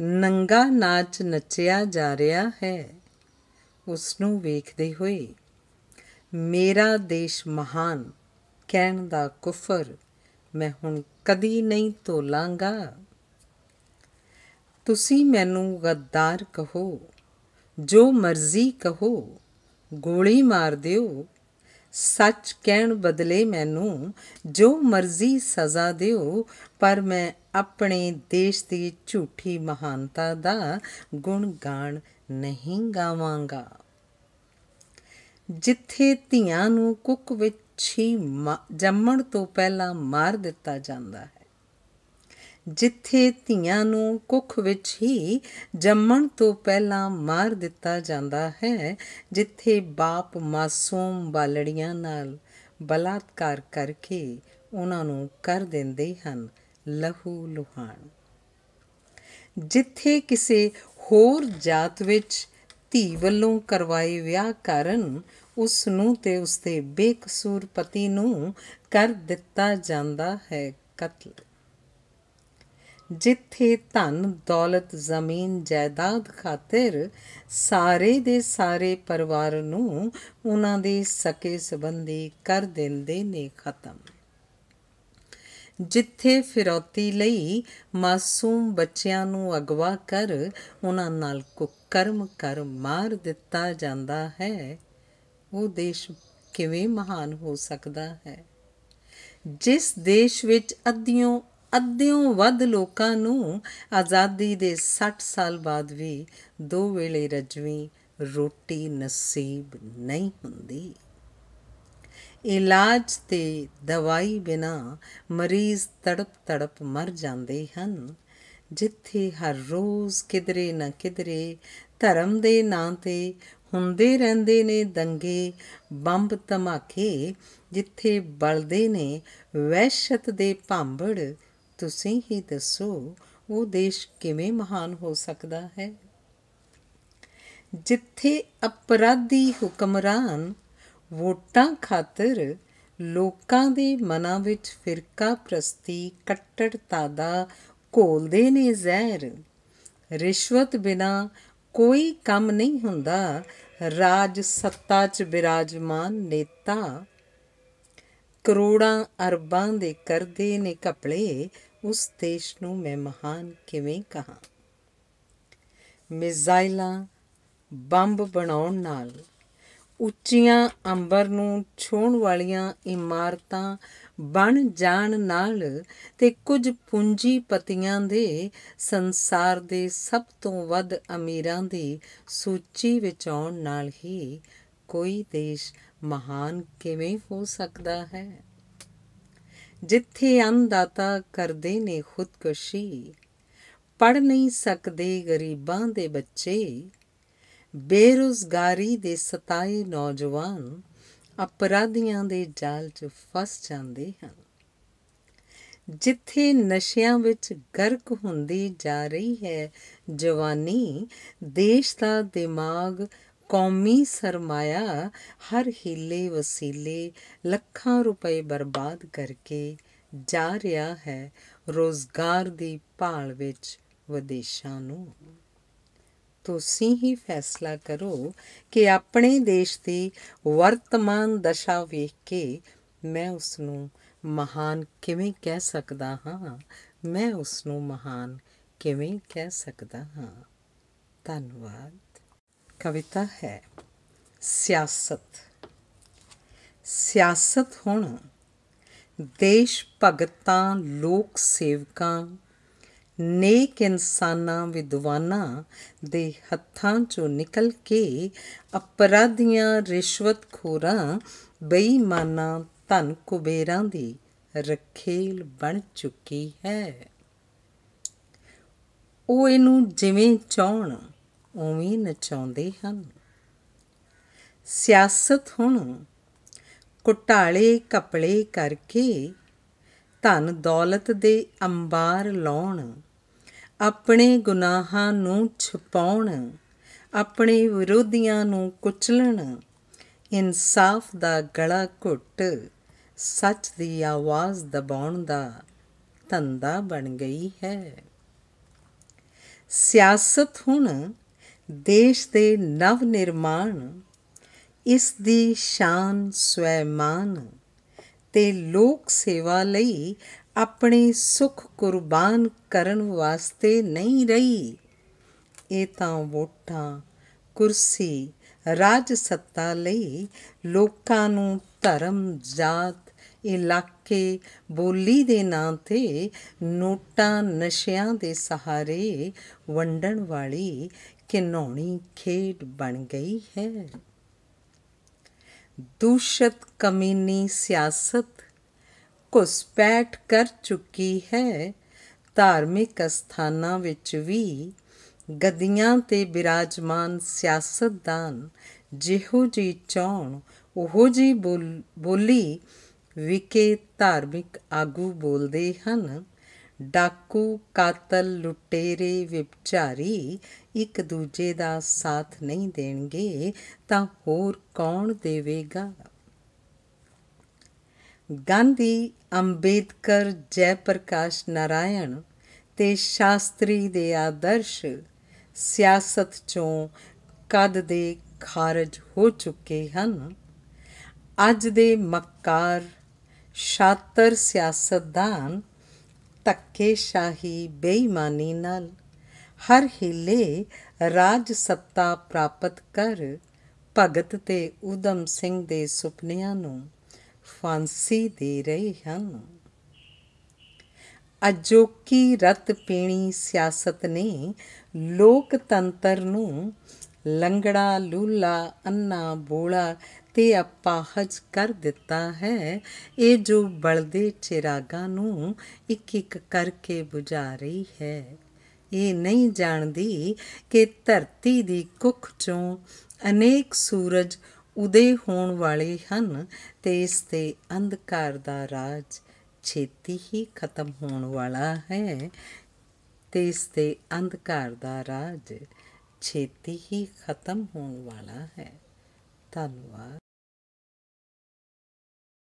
ਨੰਗਾ ਨਾਚ ਨੱਚਿਆ ਜਾ ਰਿਹਾ ਹੈ ਉਸ ਨੂੰ ਵੇਖਦੇ ਹੋਏ ਮੇਰਾ ਦੇਸ਼ ਮਹਾਨ ਕਹਿਣ ਦਾ ਕੁਫਰ ਮੈਂ ਹੁਣ ਕਦੀ ਨਹੀਂ ਤੋਲਾਂਗਾ ਤੁਸੀਂ ਮੈਨੂੰ ਗੱਦਾਰ ਕਹੋ ਜੋ ਮਰਜ਼ੀ ਕਹੋ ਗੋਲੀ ਮਾਰ ਦਿਓ ਸੱਚ ਕਹਿਣ ਬਦਲੇ ਮੈਨੂੰ ਜੋ ਮਰਜ਼ੀ ਸਜ਼ਾ ਦਿਓ ਪਰ ਮੈਂ ਆਪਣੇ ਦੇਸ਼ ਦੀ ਝੂਠੀ ਮਹਾਨਤਾ ਦਾ ਗੁਣ ਗਾਣ ਨਹੀਂ ਗਾਵਾਂਗਾ ਜਿੱਥੇ ਧੀਆਂ ਨੂੰ ਕੁੱਕ ਵਿੱਚ ਛੀ ਜੰਮਣ ਤੋਂ ਪਹਿਲਾਂ ਮਾਰ ਦਿੱਤਾ ਜਾਂਦਾ ਹੈ ਜਿੱਥੇ ਧੀਆਂ ਨੂੰ ਕੁੱਖ ਵਿੱਚ ਹੀ ਜੰਮਣ ਤੋਂ ਪਹਿਲਾਂ ਮਾਰ ਦਿੱਤਾ ਜਾਂਦਾ ਹੈ ਜਿੱਥੇ ਬਾਪ ਮਾਸੂਮ ਬਾਲੜੀਆਂ ਨਾਲ ਬਲਾਤਕਾਰ ਕਰਕੇ ਉਹਨਾਂ ਨੂੰ ਕਰ ਦਿੰਦੇ ਹਨ ਲਹੂ ਲੁਹਾਨ ਜਿੱਥੇ ਕਿਸੇ ਹੋਰ ਜਾਤ ਵਿੱਚ ਧੀ ਵੱਲੋਂ ਕਰਵਾਏ ਵਿਆਹ ਕਾਰਨ ਉਸ ਨੂੰ ਤੇ ਉਸਦੇ ਬੇਕਸੂਰ ਪਤੀ ਨੂੰ ਕਰ ਦਿੱਤਾ ਜਾਂਦਾ ਹੈ ਕਤਲ ਜਿੱਥੇ ਧਨ ਦੌਲਤ ਜ਼ਮੀਨ ਜਾਇਦਾਦ ਖਾਤਰ ਸਾਰੇ ਦੇ ਸਾਰੇ ਪਰਿਵਾਰ ਨੂੰ ਉਹਨਾਂ ਦੇ ਸਕੇ ਸੰਬੰਧੀ ਕਰ ਦਿੰਦੇ ਨੇ ਖਤਮ ਜਿੱਥੇ ਫਿਰੌਤੀ ਲਈ ਮਾਸੂਮ ਬੱਚਿਆਂ ਨੂੰ ਅਗਵਾ ਕਰ ਉਹਨਾਂ ਨਾਲ ਕੁਕਰਮ ਕਰ ਮਾਰ ਦਿੱਤਾ ਜਾਂਦਾ ਹੈ ਉਹ ਦੇਸ਼ ਕਿਵੇਂ ਮਹਾਨ ਹੋ ਸਕਦਾ ਹੈ ਜਿਸ ਦੇਸ਼ ਵਿੱਚ ਅੱਧਿਓਂ ਅੱਧਿਓਂ ਵੱਧ ਲੋਕਾਂ ਨੂੰ ਆਜ਼ਾਦੀ ਦੇ 60 ਸਾਲ ਬਾਅਦ ਵੀ ਦੋ ਵੇਲੇ ਰਜਵੀ ਰੋਟੀ ਨਸੀਬ ਨਹੀਂ ਹੁੰਦੀ ਇਲਾਜ ਤੇ ਦਵਾਈ ਬਿਨਾ ਮਰੀਜ਼ ਤੜਪ ਤੜਪ ਮਰ ਜਾਂਦੇ ਹਨ ਜਿੱਥੇ ਹਰ ਰੋਜ਼ ਕਿਧਰੇ ਨਾ ਕਿਧਰੇ ਧਰਮ ਦੇ ਨਾਂ ਤੇ ਹੁੰਦੇ ਰਹਿੰਦੇ ਨੇ ਦੰਗੇ ਬੰਬ ਧਮਾਕੇ ਜਿੱਥੇ ਬਲਦੇ ਨੇ ਵਹਿਸ਼ਤ ਦੇ ਭਾਂਬੜ ਤੁਸੀਂ ਹੀ ਦੱਸੋ ਉਹ ਦੇਸ਼ ਕਿਵੇਂ ਮਹਾਨ ਹੋ ਸਕਦਾ ਹੈ ਜਿੱਥੇ ਅਪਰਾਧੀ ਹੁਕਮਰਾਨ ਵੋਟਾਂ ਖਾਤਰ ਲੋਕਾਂ ਦੇ ਮਨਾਂ ਵਿੱਚ ਫਿਰਕਾ ਪ੍ਰਸਤੀ ਕੱਟੜਤਾ ਦਾ ਕੋਲਦੇ ਨੇ ਜ਼ਹਿਰ ਰਿਸ਼ਵਤ ਬਿਨਾ ਕੋਈ ਕੰਮ ਨਹੀਂ ਹੁੰਦਾ ਰਾਜ ਸੱਤਾ 'ਚ ਬਿਰਾਜਮਾਨ ਨੇਤਾ ਕਰੋੜਾਂ ਅਰਬਾਂ ਦੇ ਕਰਦੇ ਨੇ ਕਪੜੇ ਉਸ ਦੇਸ਼ ਨੂੰ ਮੈਂ ਮਹਾਨ ਕਿਵੇਂ ਕਹਾ ਮਿਜ਼ਾਈਲਾਂ ਬੰਬ ਬਣਾਉਣ ਨਾਲ ਉੱਚੀਆਂ ਅੰਬਰ ਨੂੰ ਛੋਣ ਵਾਲੀਆਂ ਇਮਾਰਤਾਂ ਬਣ ਜਾਣ ਨਾਲ ਤੇ ਕੁਝ ਪੂੰਜੀਪਤੀਆਂ ਦੇ ਸੰਸਾਰ ਦੇ ਸਭ ਤੋਂ ਵੱਧ ਅਮੀਰਾਂ ਦੀ ਸੂਚੀ ਵਿੱਚ ਆਉਣ ਨਾਲ ਹੀ ਕੋਈ ਦੇਸ਼ ਮਹਾਨ ਕਿਵੇਂ ਹੋ ਸਕਦਾ ਹੈ ਜਿੱਥੇ ਅੰਦਾਤਾ ਕਰਦੇ ਨੇ ਖੁਦਕੁਸ਼ੀ ਪੜ ਨਹੀਂ ਸਕਦੇ ਗਰੀਬਾਂ ਦੇ ਬੱਚੇ ਬੇਰੋਜ਼ਗਾਰੀ ਦੇ ਸਤਾਏ ਨੌਜਵਾਨ ਅਪਰਾਧੀਆਂ ਦੇ ਜਾਲ 'ਚ ਫਸ ਜਾਂਦੇ ਹਨ ਜਿੱਥੇ ਨਸ਼ਿਆਂ ਵਿੱਚ ਗਰਕ ਹੁੰਦੀ ਜਾ ਰਹੀ ਹੈ ਜਵਾਨੀ ਦੇਸ਼ ਦਾ ਦਿਮਾਗ ਕੌਮੀ ਸਰਮਾਇਆ ਹਰ ਹਿੱਲੇ ਵਸੀਲੇ ਲੱਖਾਂ ਰੁਪਏ ਬਰਬਾਦ ਕਰਕੇ ਜਾ ਰਿਹਾ ਹੈ ਰੋਜ਼ਗਾਰ ਦੀ ਭਾਲ ਵਿੱਚ ਵਿਦੇਸ਼ਾਂ ਨੂੰ ਤੁਸੀਂ ਹੀ ਫੈਸਲਾ ਕਰੋ ਕਿ ਆਪਣੇ ਦੇਸ਼ ਦੀ ਵਰਤਮਾਨ ਦਸ਼ਾ ਵੇਖ ਕੇ ਮੈਂ ਉਸ ਨੂੰ ਮਹਾਨ ਕਿਵੇਂ ਕਹਿ ਸਕਦਾ ਹਾਂ ਮੈਂ ਉਸ ਨੂੰ ਮਹਾਨ ਕਿਵੇਂ ਕਹਿ ਸਕਦਾ ਹਾਂ ਧੰਨਵਾਦ ਕਵਿਤਾ ਹੈ ਸਿਆਸਤ ਸਿਆਸਤ ਹੋਣਾ ਦੇਸ਼ ਭਗਤਾਂ ਲੋਕ ਸੇਵਕਾਂ ਨੇਕ ਇਨਸਾਨਾਂ ਵਿਦਵਾਨਾਂ ਦੇ ਹੱਥਾਂ ਚੋਂ ਨਿਕਲ ਕੇ ਅਪਰਾਧੀਆਂ ਰਿਸ਼ਵਤਖੋਰਾਂ ਬੇਈਮਾਨਾਂ ਧਨ ਕੁਬੇਰਾਂ ਦੀ ਰਖੇਲ ਬਣ ਚੁੱਕੀ ਹੈ ਉਹ ਇਹਨੂੰ ਜਿਵੇਂ ਚਾਹਣ ਉਵੇਂ ਨਚਾਉਂਦੇ ਹਨ ਸਿਆਸਤ ਹੁਣ ਕੁਟਾਲੇ ਕਪੜੇ ਕਰਕੇ ਧਨ ਦੌਲਤ ਦੇ ਅੰਬਾਰ ਲਾਉਣ ਆਪਣੇ ਗੁਨਾਹਾਂ ਨੂੰ ਛਪਾਉਣ ਆਪਣੇ ਵਿਰੋਧੀਆਂ ਨੂੰ ਕੁਚਲਣ ਇਨਸਾਫ ਦਾ ਗਲਾ ਘੁੱਟ ਸੱਚ ਦੀ ਆਵਾਜ਼ ਦਬਾਉਣ ਦਾ ਧੰਦਾ ਬਣ ਗਈ ਹੈ ਸਿਆਸਤ ਹੁਣ ਦੇਸ਼ ਦੇ ਨਵ ਨਿਰਮਾਣ ਇਸ ਦੀ ਸ਼ਾਨ ਸਵੈਮਾਨ ਤੇ ਲੋਕ ਸੇਵਾ ਲਈ ਆਪਣੇ ਸੁਖ ਕੁਰਬਾਨ ਕਰਨ ਵਾਸਤੇ ਨਹੀਂ ਰਹੀ ਇਹ ਤਾਂ ਵੋਟਾਂ ਕੁਰਸੀ ਰਾਜ ਸੱਤਾ ਲਈ ਲੋਕਾਂ ਨੂੰ ਧਰਮ ਜਾਤ ਇਲਾਕੇ ਬੋਲੀ ਦੇ ਨਾਂ ਤੇ ਨੋਟਾਂ ਨਸ਼ਿਆਂ ਦੇ ਸਹਾਰੇ ਵੰਡਣ ਵਾਲੀ ਘਿਨੌਣੀ ਖੇਡ ਬਣ ਗਈ ਹੈ दूषित ਕਮੀਨੀ ਸਿਆਸਤ घुसपैठ ਕਰ ਚੁੱਕੀ ਹੈ ਧਾਰਮਿਕ ਸਥਾਨਾਂ ਵਿੱਚ ਵੀ ਗਦੀਆਂ ਤੇ ਬਿਰਾਜਮਾਨ ਸਿਆਸਤਦਾਨ ਜਿਹੋ ਜੀ ਚਾਹਣ ਉਹੋ ਜੀ ਬੋਲੀ ਵਿਕੇ ਧਾਰਮਿਕ ਆਗੂ ਬੋਲਦੇ ਹਨ ਡਾਕੂ ਕਾਤਲ ਲੁਟੇਰੇ ਵਿਪਚਾਰੀ ਇੱਕ ਦੂਜੇ ਦਾ ਸਾਥ ਨਹੀਂ ਦੇਣਗੇ ਤਾਂ ਹੋਰ ਕੌਣ ਦੇਵੇਗਾ ਗਾਂਧੀ ਅੰਬੇਦਕਰ ਜੈ ਪ੍ਰਕਾਸ਼ ਨਾਰਾਇਣ ਤੇ ਸ਼ਾਸਤਰੀ ਦੇ ਆਦਰਸ਼ ਸਿਆਸਤ ਚੋਂ ਕਦ ਦੇ ਖਾਰਜ ਹੋ ਚੁੱਕੇ ਹਨ ਅੱਜ ਦੇ ਮੱਕਾਰ ਸ਼ਾਤਰ ਸਿਆਸਤਦਾਨ ਤੱਕੇ ਸ਼ਾਹੀ ਬੇਈਮਾਨੀ ਨਾਲ ਹਰ ਹਿਲੇ ਰਾਜ ਸੱਤਾ ਪ੍ਰਾਪਤ ਕਰ ਭਗਤ ਤੇ ਉਦਮ ਸਿੰਘ ਦੇ ਸੁਪਨਿਆਂ ਨੂੰ ਫਾਂਸੀ ਦੇ ਰਹੇ ਹਨ ਅਜੋਕੀ ਰਤ ਪੀਣੀ ਸਿਆਸਤ ਨੇ ਲੋਕਤੰਤਰ ਨੂੰ ਲੰਗੜਾ ਲੂਲਾ ਅੰਨਾ ਬੋਲਾ ਤੇ ਅਪਾਹਜ ਕਰ ਦਿੱਤਾ ਹੈ ਇਹ ਜੋ ਬਲਦੇ ਚਿਰਾਗਾ ਨੂੰ ਇੱਕ ਇੱਕ ਕਰਕੇ ਬੁਝਾ ਰਹੀ ਹੈ ਇਹ ਨਹੀਂ ਜਾਣਦੀ ਕਿ ਧਰਤੀ ਦੀ ਕੁੱਖ ਚੋਂ ਅਨੇਕ ਸੂਰਜ ਉਦੇ ਹੋਣ ਵਾਲੇ ਹਨ ਤੇ ਇਸ ਤੇ ਅੰਧਕਾਰ ਦਾ ਰਾਜ ਛੇਤੀ ਹੀ ਖਤਮ ਹੋਣ ਵਾਲਾ ਹੈ ਤੇ ਇਸ ਤੇ ਅੰਧਕਾਰ ਦਾ ਰਾਜ ਛੇਤੀ ਹੀ ਖਤਮ ਹੋਣ ਵਾਲਾ ਹੈ ਧੰਨਵਾਦ